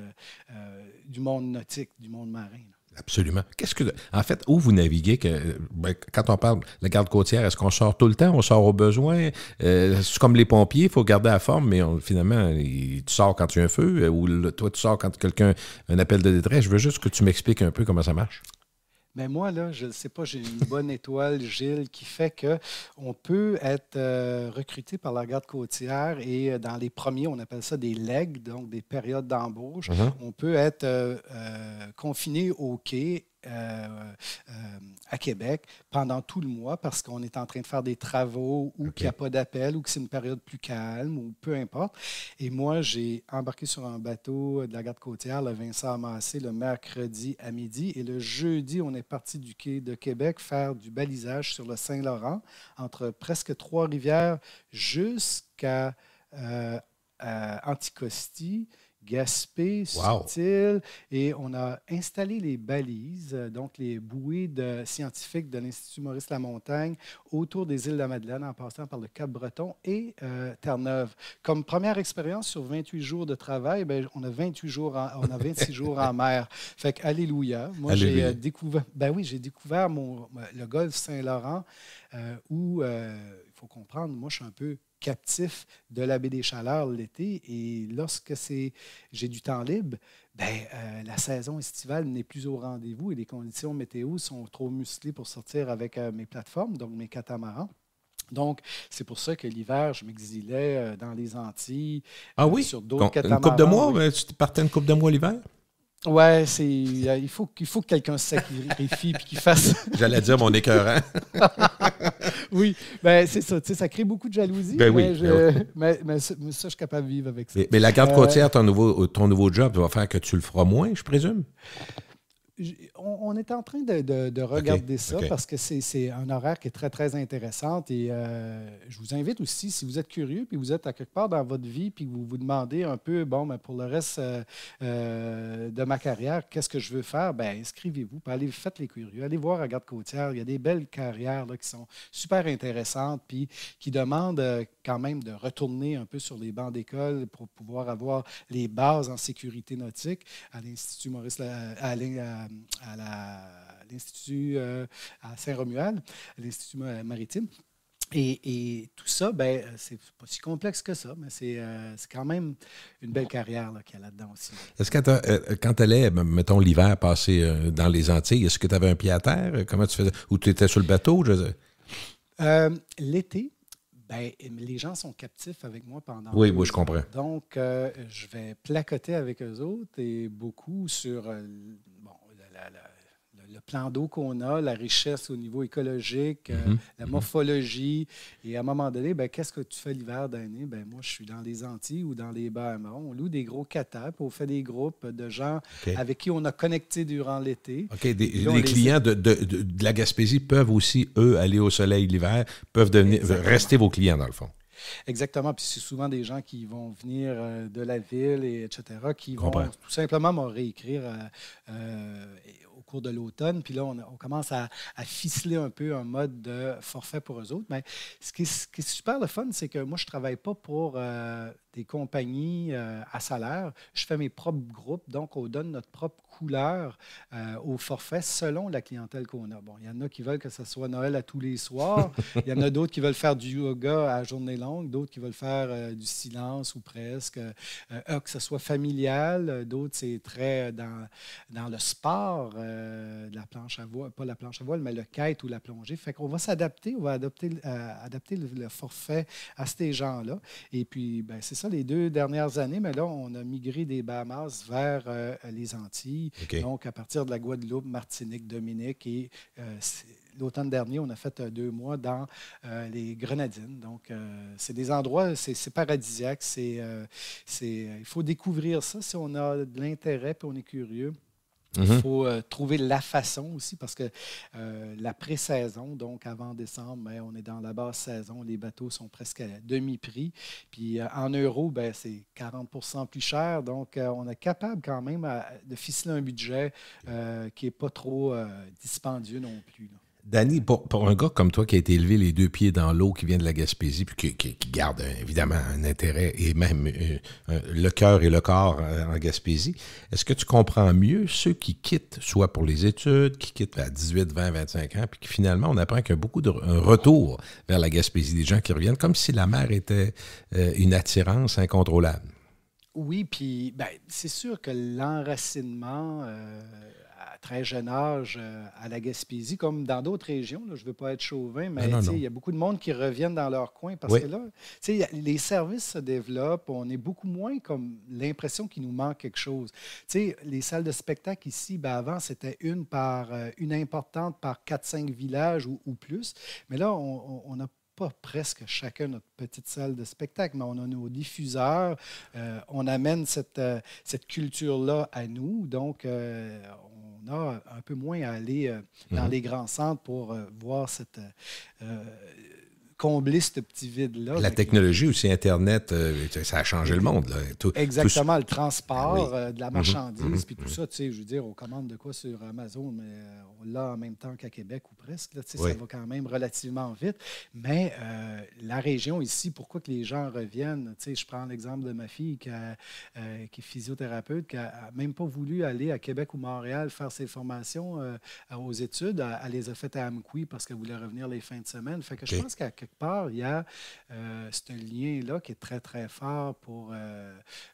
du monde nautique, du monde marin. Absolument. Qu'est-ce que en fait où vous naviguez que, ben, quand on parle de la garde côtière, est-ce qu'on sort tout le temps, on sort au besoin euh, C'est comme les pompiers, il faut garder la forme, mais finalement tu sors quand tu as un feu euh, ou toi tu sors quand quelqu'un un appel de détresse. Je veux juste que tu m'expliques un peu comment ça marche. Mais moi, là, je ne sais pas, j'ai une bonne étoile, Gilles, qui fait qu'on peut être euh, recruté par la garde côtière et euh, dans les premiers, on appelle ça des legs, donc des périodes d'embauche. Uh-huh. On peut être euh, confiné au quai euh, euh, à Québec pendant tout le mois parce qu'on est en train de faire des travaux ou qu'il n'y a pas d'appel ou que c'est une période plus calme ou peu importe. Et moi, j'ai embarqué sur un bateau de la garde côtière, le Vincent Amassé, le mercredi à midi. Et le jeudi, on est parti du quai de Québec faire du balisage sur le Saint-Laurent entre presque Trois-Rivières jusqu'à euh, Anticosti Gaspé, wow. et on a installé les balises, euh, donc les bouées de scientifiques de l'Institut Maurice Lamontagne autour des îles de la Madeleine en passant par le Cap-Breton et euh, Terre-Neuve. Comme première expérience sur 28 jours de travail, ben, on a 28 jours, on a 26 jours en mer. Fait que, alléluia. Moi, j'ai euh, découvert, ben oui, j'ai découvert mon, le golfe Saint-Laurent où il faut comprendre, moi, je suis un peu captif de la baie des Chaleurs l'été. Et lorsque c'est, j'ai du temps libre, ben, euh, la saison estivale n'est plus au rendez-vous et les conditions météo sont trop musclées pour sortir avec euh, mes plateformes, donc mes catamarans. Donc, c'est pour ça que l'hiver, je m'exilais euh, dans les Antilles. Ah oui? sur d'autres Une coupe de mois? Tu partais une coupe de mois l'hiver? Ouais, c'est, il faut, faut que quelqu'un se sacrifie puis qu'il fasse. J'allais dire mon écœurant. oui, ben, c'est ça. ça crée beaucoup de jalousie. Ben mais, ben mais, ça, je suis capable de vivre avec ça. Mais, la garde euh, côtière, ton, nouveau, ton nouveau job, va faire que tu le feras moins, je présume? on, est en train de, regarder ça parce que c'est un horaire qui est très, très intéressant. Et euh, je vous invite aussi, si vous êtes curieux, puis vous êtes à quelque part dans votre vie, puis vous vous demandez un peu, bon, mais ben, pour le reste euh, euh, de ma carrière, qu'est-ce que je veux faire? Ben inscrivez-vous, ben, allez, faites les curieux, allez voir à Garde-Côtière. Il y a des belles carrières là, qui sont super intéressantes, puis qui demandent quand même de retourner un peu sur les bancs d'école pour pouvoir avoir les bases en sécurité nautique à l'Institut Maurice, à, à l'Institut euh, à Saint-Romuald, l'Institut maritime. Et, tout ça, ben, c'est pas si complexe que ça, mais c'est euh, quand même une belle carrière qu'il y a là-dedans aussi. Est-ce que euh, quand, tu mettons, l'hiver passer dans les Antilles, est-ce que tu avais un pied à terre? Comment tu faisais? Ou tu étais sur le bateau? Je... L'été, ben, les gens sont captifs avec moi pendant. Oui, oui, je comprends. Donc, euh, je vais placoter avec eux autres et beaucoup sur euh, bon, la, la, plan d'eau qu'on a, la richesse au niveau écologique, euh, mhm. la mhm. morphologie. Et à un moment donné, ben, qu'est-ce que tu fais l'hiver d'année? Ben, moi, je suis dans les Antilles ou dans les Bahamas. On loue des gros catapes, on fait des groupes de gens avec qui on a connecté durant l'été. OK, les clients De, de, la Gaspésie peuvent aussi, eux, aller au soleil l'hiver, peuvent devenir, rester vos clients dans le fond. Exactement. Puis c'est souvent des gens qui vont venir euh, de la ville, et etc., qui vont tout simplement me réécrire euh, euh, au cours de l'automne. Puis là, on, commence à, ficeler un peu un mode de forfait pour eux autres. Mais ce qui, ce qui est super le fun, c'est que moi, je ne travaille pas pour des compagnies à salaire. Je fais mes propres groupes, donc on donne notre propre Couleurs euh, au forfait selon la clientèle qu'on a. Bon, il y en a qui veulent que ce soit Noël à tous les soirs. Il y en a d'autres qui veulent faire du yoga à journée longue, d'autres qui veulent faire euh, du silence ou presque, euh, que ce soit familial. D'autres, c'est très dans, dans le sport, la planche à voile, pas la planche à voile, mais le kite ou la plongée. Fait qu'on va s'adapter, on va adapter le, le, forfait à ces gens-là. Et puis, ben, c'est ça, les deux dernières années, mais là, on a migré des Bahamas vers les Antilles donc, à partir de la Guadeloupe, Martinique, Dominique. Et euh, l'automne dernier, on a fait euh, deux mois dans euh, les Grenadines. Donc, c'est des endroits, c'est paradisiaque. c'est il faut découvrir ça si on a de l'intérêt et on est curieux. Il mhm. faut euh, trouver la façon aussi parce que euh, la pré donc avant décembre, ben, on est dans la basse saison, les bateaux sont presque à demi-prix. Puis euh, en euros, ben, c'est 40 plus cher. Donc on est capable quand même de ficeler un budget qui n'est pas trop dispendieux non plus. Danny, pour, un gars comme toi qui a été élevé les deux pieds dans l'eau, qui vient de la Gaspésie, puis qui, garde euh, évidemment un intérêt et même euh, le cœur et le corps euh, en Gaspésie, est-ce que tu comprends mieux ceux qui quittent, soit pour les études, qui quittent à 18, 20, 25 ans, puis finalement on apprend qu'il y a beaucoup de retours retour vers la Gaspésie, des gens qui reviennent comme si la mer était une attirance incontrôlable? Oui, puis ben, c'est sûr que l'enracinement à très jeune âge euh, à la Gaspésie, comme dans d'autres régions. Là, je ne veux pas être chauvin, mais il y a beaucoup de monde qui reviennent dans leur coin parce que là, les services se développent. On est beaucoup moins comme l'impression qu'il nous manque quelque chose. les salles de spectacle ici, ben avant, c'était une par euh, une importante par 4-5 villages ou, plus. Mais là, on, n'a pas presque chacun notre petite salle de spectacle, mais on a nos diffuseurs, euh, on amène cette, cette culture-là à nous, donc un peu moins à aller euh, dans mm-hmm. les grands centres pour euh, voir cette, euh, combler ce petit vide-là. La technologie aussi, Internet, euh, ça a changé le monde. Tout, Exactement, le transport ah euh, de la mhm, marchandise, mhm, puis tout mhm. ça. Tu sais, je veux dire, on commande de quoi sur Amazon, mais euh, on l'a en même temps qu'à Québec ou presque. tu sais, Ça va quand même relativement vite. Mais la région ici, pourquoi que les gens reviennent? Tu sais, je prends l'exemple de ma fille qui, est physiothérapeute, qui n'a même pas voulu aller à Québec ou Montréal faire ses formations aux études. Elle, les a faites à Amqui parce qu'elle voulait revenir les fins de semaine. Fait que je pense qu'à part, il y a euh, ce lien-là qui est très, très fort pour euh,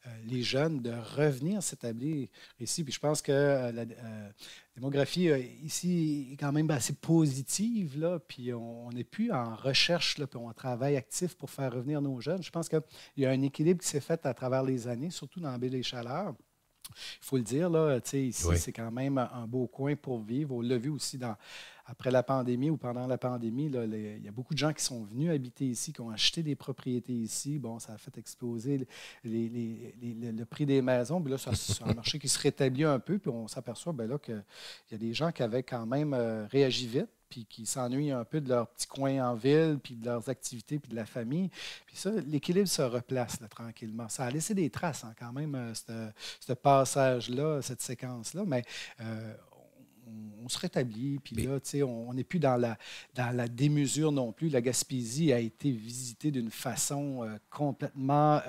euh, les jeunes de revenir s'établir ici. Puis je pense que euh, la démographie ici est quand même assez positive, là, puis on n'est plus en recherche, là, on travaille actif pour faire revenir nos jeunes. Je pense qu'il y a un équilibre qui s'est fait à travers les années, surtout dans la baie des Chaleurs. Il faut le dire, là, ici, c'est quand même un beau coin pour vivre. On l'a vu aussi dans, après la pandémie ou pendant la pandémie. il y a beaucoup de gens qui sont venus habiter ici, qui ont acheté des propriétés ici. Bon, ça a fait exploser le prix des maisons. Puis là, c'est un marché qui se rétablit un peu. Puis on s'aperçoit ben là, qu'il y a des gens qui avaient quand même euh, réagi vite puis qui s'ennuient un peu de leur petit coin en ville, puis de leurs activités, puis de la famille. Puis ça, l'équilibre se replace tranquillement. Ça a laissé des traces hein, quand même, euh, ce passage-là, cette séquence-là, mais euh, on, se rétablit, puis là, on n'est plus dans la, dans la démesure non plus. La Gaspésie a été visitée d'une façon euh, complètement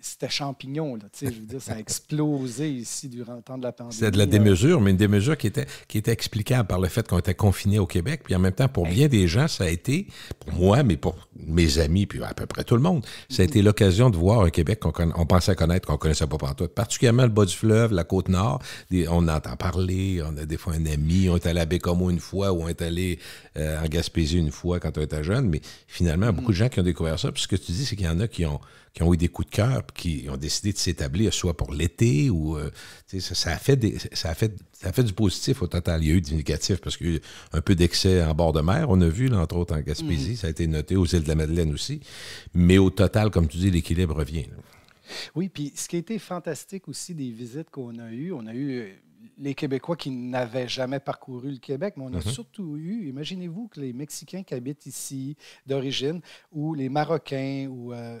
c'était champignon, là, je veux dire, ça a explosé ici durant le temps de la pandémie. C'était de la démesure, mais une démesure qui était, qui était explicable par le fait qu'on était confiné au Québec, puis en même temps, pour bien des gens, ça a été, pour moi, mais pour mes amis, puis à peu près tout le monde, ça a été l'occasion de voir un Québec qu'on on pensait connaître, qu'on connaissait pas partout, particulièrement le bas du fleuve, la côte nord, on entend parler, on a des fois un ami, on est allé à Bécamo une fois, ou on est allé euh, en Gaspésie une fois quand on était jeune, mais finalement, beaucoup de gens qui ont découvert ça. Puis ce que tu dis, c'est qu'il y en a qui ont, eu des coups de cœur, qui ont décidé de s'établir soit pour l'été ou. Euh, ça, a fait des, ça, fait, du positif au total. Il y a eu du négatif parce qu'il y a eu un peu d'excès en bord de mer. On a vu, entre autres, en Gaspésie. Mm. Ça a été noté aux îles de la Madeleine aussi. Mais au total, comme tu dis, l'équilibre revient. Oui, puis ce qui a été fantastique aussi des visites qu'on a eues, on a eu euh, les Québécois qui n'avaient jamais parcouru le Québec, mais on a mhm. surtout eu, imaginez-vous que les Mexicains qui habitent ici d'origine, ou les Marocains, ou euh,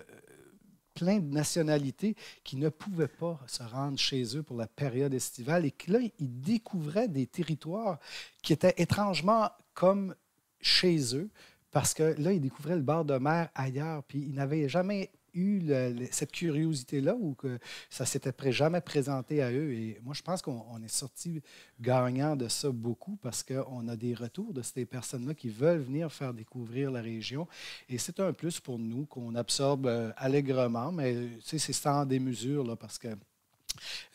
plein de nationalités qui ne pouvaient pas se rendre chez eux pour la période estivale, et que là, ils découvraient des territoires qui étaient étrangement comme chez eux, parce que là, ils découvraient le bord de mer ailleurs, puis ils n'avaient jamais eu cette curiosité-là ou que ça s'était jamais présenté à eux. Et moi, je pense qu'on est sorti gagnant de ça beaucoup parce qu'on a des retours de ces personnes-là qui veulent venir faire découvrir la région. Et c'est un plus pour nous qu'on absorbe euh, allègrement, mais euh, c'est sans démesure là, parce que.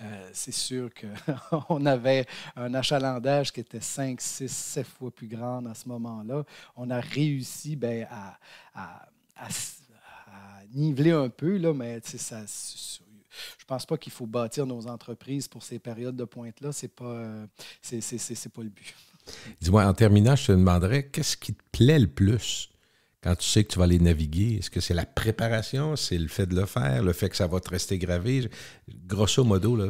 Euh, c'est sûr qu'on avait un achalandage qui était 5, 6, 7 fois plus grand à ce moment-là. On a réussi ben, à, à, à niveler un peu, là, mais ça, je pense pas qu'il faut bâtir nos entreprises pour ces périodes de pointe-là. Ce n'est pas, euh, c'est, pas le but. Dis-moi, en terminant, je te demanderais, qu'est-ce qui te plaît le plus quand tu sais que tu vas aller naviguer? Est-ce que c'est la préparation, c'est le fait de le faire, le fait que ça va te rester gravé? Grosso modo, là.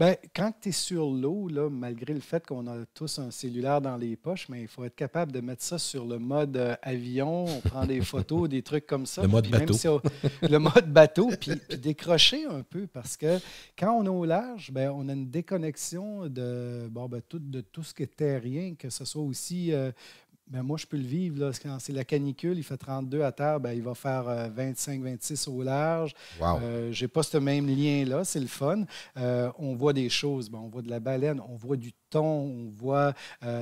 Bien, quand tu es sur l'eau, malgré le fait qu'on a tous un cellulaire dans les poches, mais il faut être capable de mettre ça sur le mode euh, avion, on prend des photos, des trucs comme ça. Le mode bateau. Même le mode bateau, puis, décrocher un peu, parce que quand on est au large, ben, on a une déconnexion de, bon, ben, tout, de tout ce qui est terrien, que ce soit aussi euh, ben, moi, je peux le vivre. Là. c'est la canicule, il fait 32 à terre, ben, il va faire 25-26 euh, au large. Wow. Euh, je pas ce même lien-là, c'est le fun. Euh, on voit des choses, ben, on voit de la baleine, on voit du thon, on voit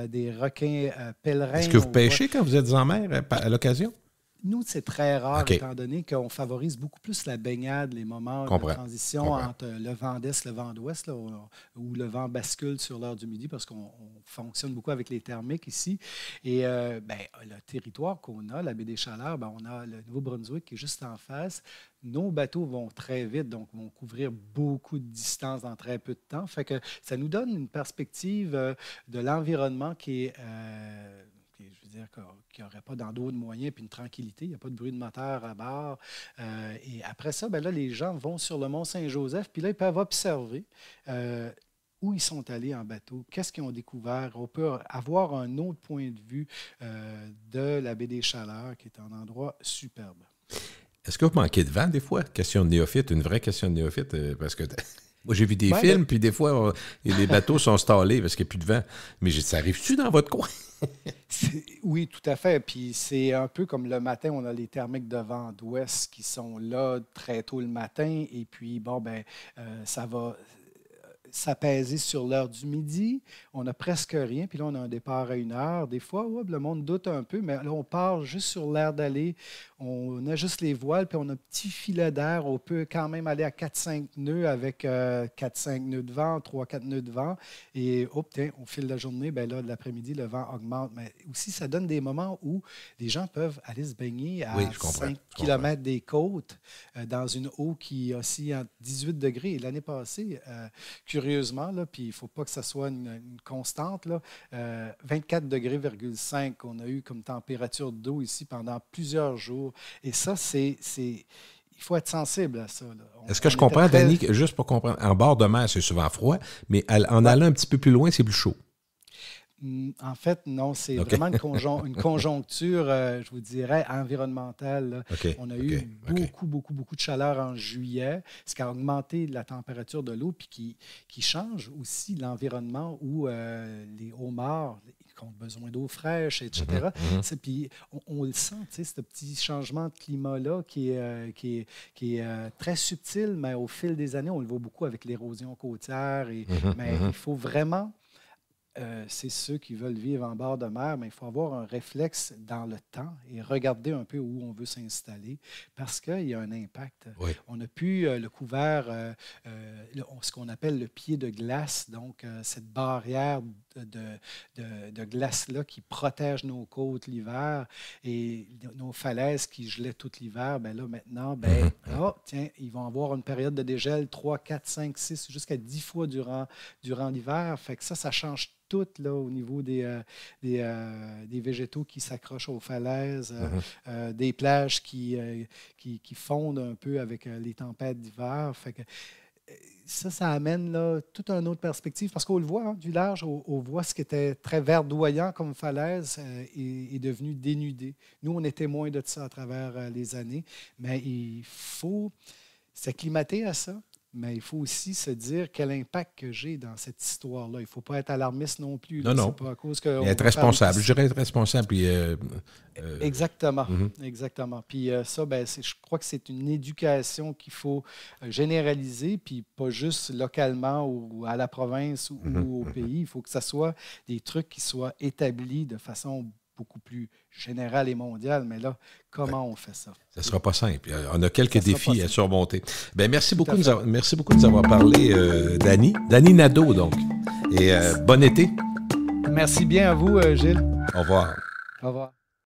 des requins pèlerins. Est-ce que vous pêchez quand vous êtes en mer à l'occasion? nous, c'est très rare, étant donné qu'on favorise beaucoup plus la baignade, les moments de transition entre le vent d'est, le vent d'ouest, où le vent bascule sur l'heure du midi, parce qu'on fonctionne beaucoup avec les thermiques ici. Et euh, ben, le territoire qu'on a, la baie des Chaleurs, ben, on a le Nouveau-Brunswick qui est juste en face. Nos bateaux vont très vite, donc vont couvrir beaucoup de distance dans très peu de temps. Fait que ça nous donne une perspective euh, de l'environnement qui est... Euh, cest à qu'il n'y aurait pas d'endroit de moyens puis une tranquillité. Il n'y a pas de bruit de moteur à bord. Euh, et après ça, ben là, les gens vont sur le Mont-Saint-Joseph, puis là, ils peuvent observer. Euh, où ils sont allés en bateau, qu'est-ce qu'ils ont découvert. On peut avoir un autre point de vue euh, de la baie des Chaleurs, qui est un endroit superbe. Est-ce que vous manquez de vent des fois? Question de néophyte, une vraie question de néophyte, parce que moi, j'ai vu des films, puis des fois, les bateaux sont stallés parce qu'il n'y a plus de vent. Mais ça arrive-tu dans votre coin? oui, tout à fait. Puis c'est un peu comme le matin, on a les thermiques de vent d'ouest qui sont là très tôt le matin. Et puis, bon, ben, euh, ça va, s'apaiser sur l'heure du midi. On n'a presque rien, puis là, on a un départ à une heure. Des fois, le monde doute un peu, mais là, on part juste sur l'air d'aller. On a juste les voiles, puis on a un petit filet d'air. On peut quand même aller à 4-5 nœuds avec 4-5 euh, nœuds de vent, 3-4 nœuds de vent. Et hop au fil de la journée, ben là, de l'après-midi, le vent augmente. Mais aussi, ça donne des moments où les gens peuvent aller se baigner à 5 km des côtes euh, dans une eau qui aussi à 18 degrés. L'année passée, euh, curieusement, puis il ne faut pas que ça soit une, constante, là, 24 euh, degrés, qu'on a eu comme température d'eau ici pendant plusieurs jours. Et ça, c'est il faut être sensible à ça. Est-ce que je comprends, Danny, juste pour comprendre, en bord de mer, c'est souvent froid, mais en allant un petit peu plus loin, c'est plus chaud. En fait, non, c'est vraiment une, une conjoncture, euh, je vous dirais, environnementale. On a eu beaucoup, beaucoup, beaucoup de chaleur en juillet, ce qui a augmenté la température de l'eau, puis qui, qui, change aussi l'environnement où euh, les homards qui ont besoin d'eau fraîche, etc. Mhm, mhm. Puis on, le sent, ce petit changement de climat-là qui est, euh, qui est, qui est très subtil, mais au fil des années, on le voit beaucoup avec l'érosion côtière. Et, mhm, Mais il faut vraiment euh, c'est ceux qui veulent vivre en bord de mer, mais il faut avoir un réflexe dans le temps et regarder un peu où on veut s'installer parce qu'il y a un impact. On a pu euh, le couvert, euh, ce qu'on appelle le pied de glace, donc cette barrière de, de, glace-là qui protège nos côtes l'hiver et nos falaises qui gelaient tout l'hiver. Ben là, maintenant, ben, mhm. ah, tiens, ils vont avoir une période de dégel 3, 4, 5, 6, jusqu'à 10 fois durant, durant l'hiver. Fait que ça, ça change tout là, au niveau des, euh, euh, des, végétaux qui s'accrochent aux falaises, euh, uh-huh. des plages qui, qui, fondent un peu avec les tempêtes d'hiver. ça, ça amène là, toute une autre perspective parce qu'on le voit hein, du large, on, voit ce qui était très verdoyant comme falaise est, est, devenu dénudé. Nous, on est témoins de ça à travers les années, mais il faut s'acclimater à ça mais il faut aussi se dire quel impact que j'ai dans cette histoire-là. Il ne faut pas être alarmiste non plus. Non, Pas à cause que être responsable. Je dirais être responsable. Puis, euh, euh, exactement. Mhm. Exactement. Puis euh, ça, ben, je crois que c'est une éducation qu'il faut généraliser, puis pas juste localement ou à la province ou, ou mhm. au mhm. pays. Il faut que ce soit des trucs qui soient établis de façon beaucoup plus général et mondial mais là, comment ben, on fait ça? Ce ne sera pas simple. Euh, on a quelques défis à surmonter. Ben, merci, beaucoup merci beaucoup de nous avoir parlé, euh, Dani. Dani Nadeau, donc. Et euh, bon été. Merci bien à vous, Gilles. Au revoir. Au revoir.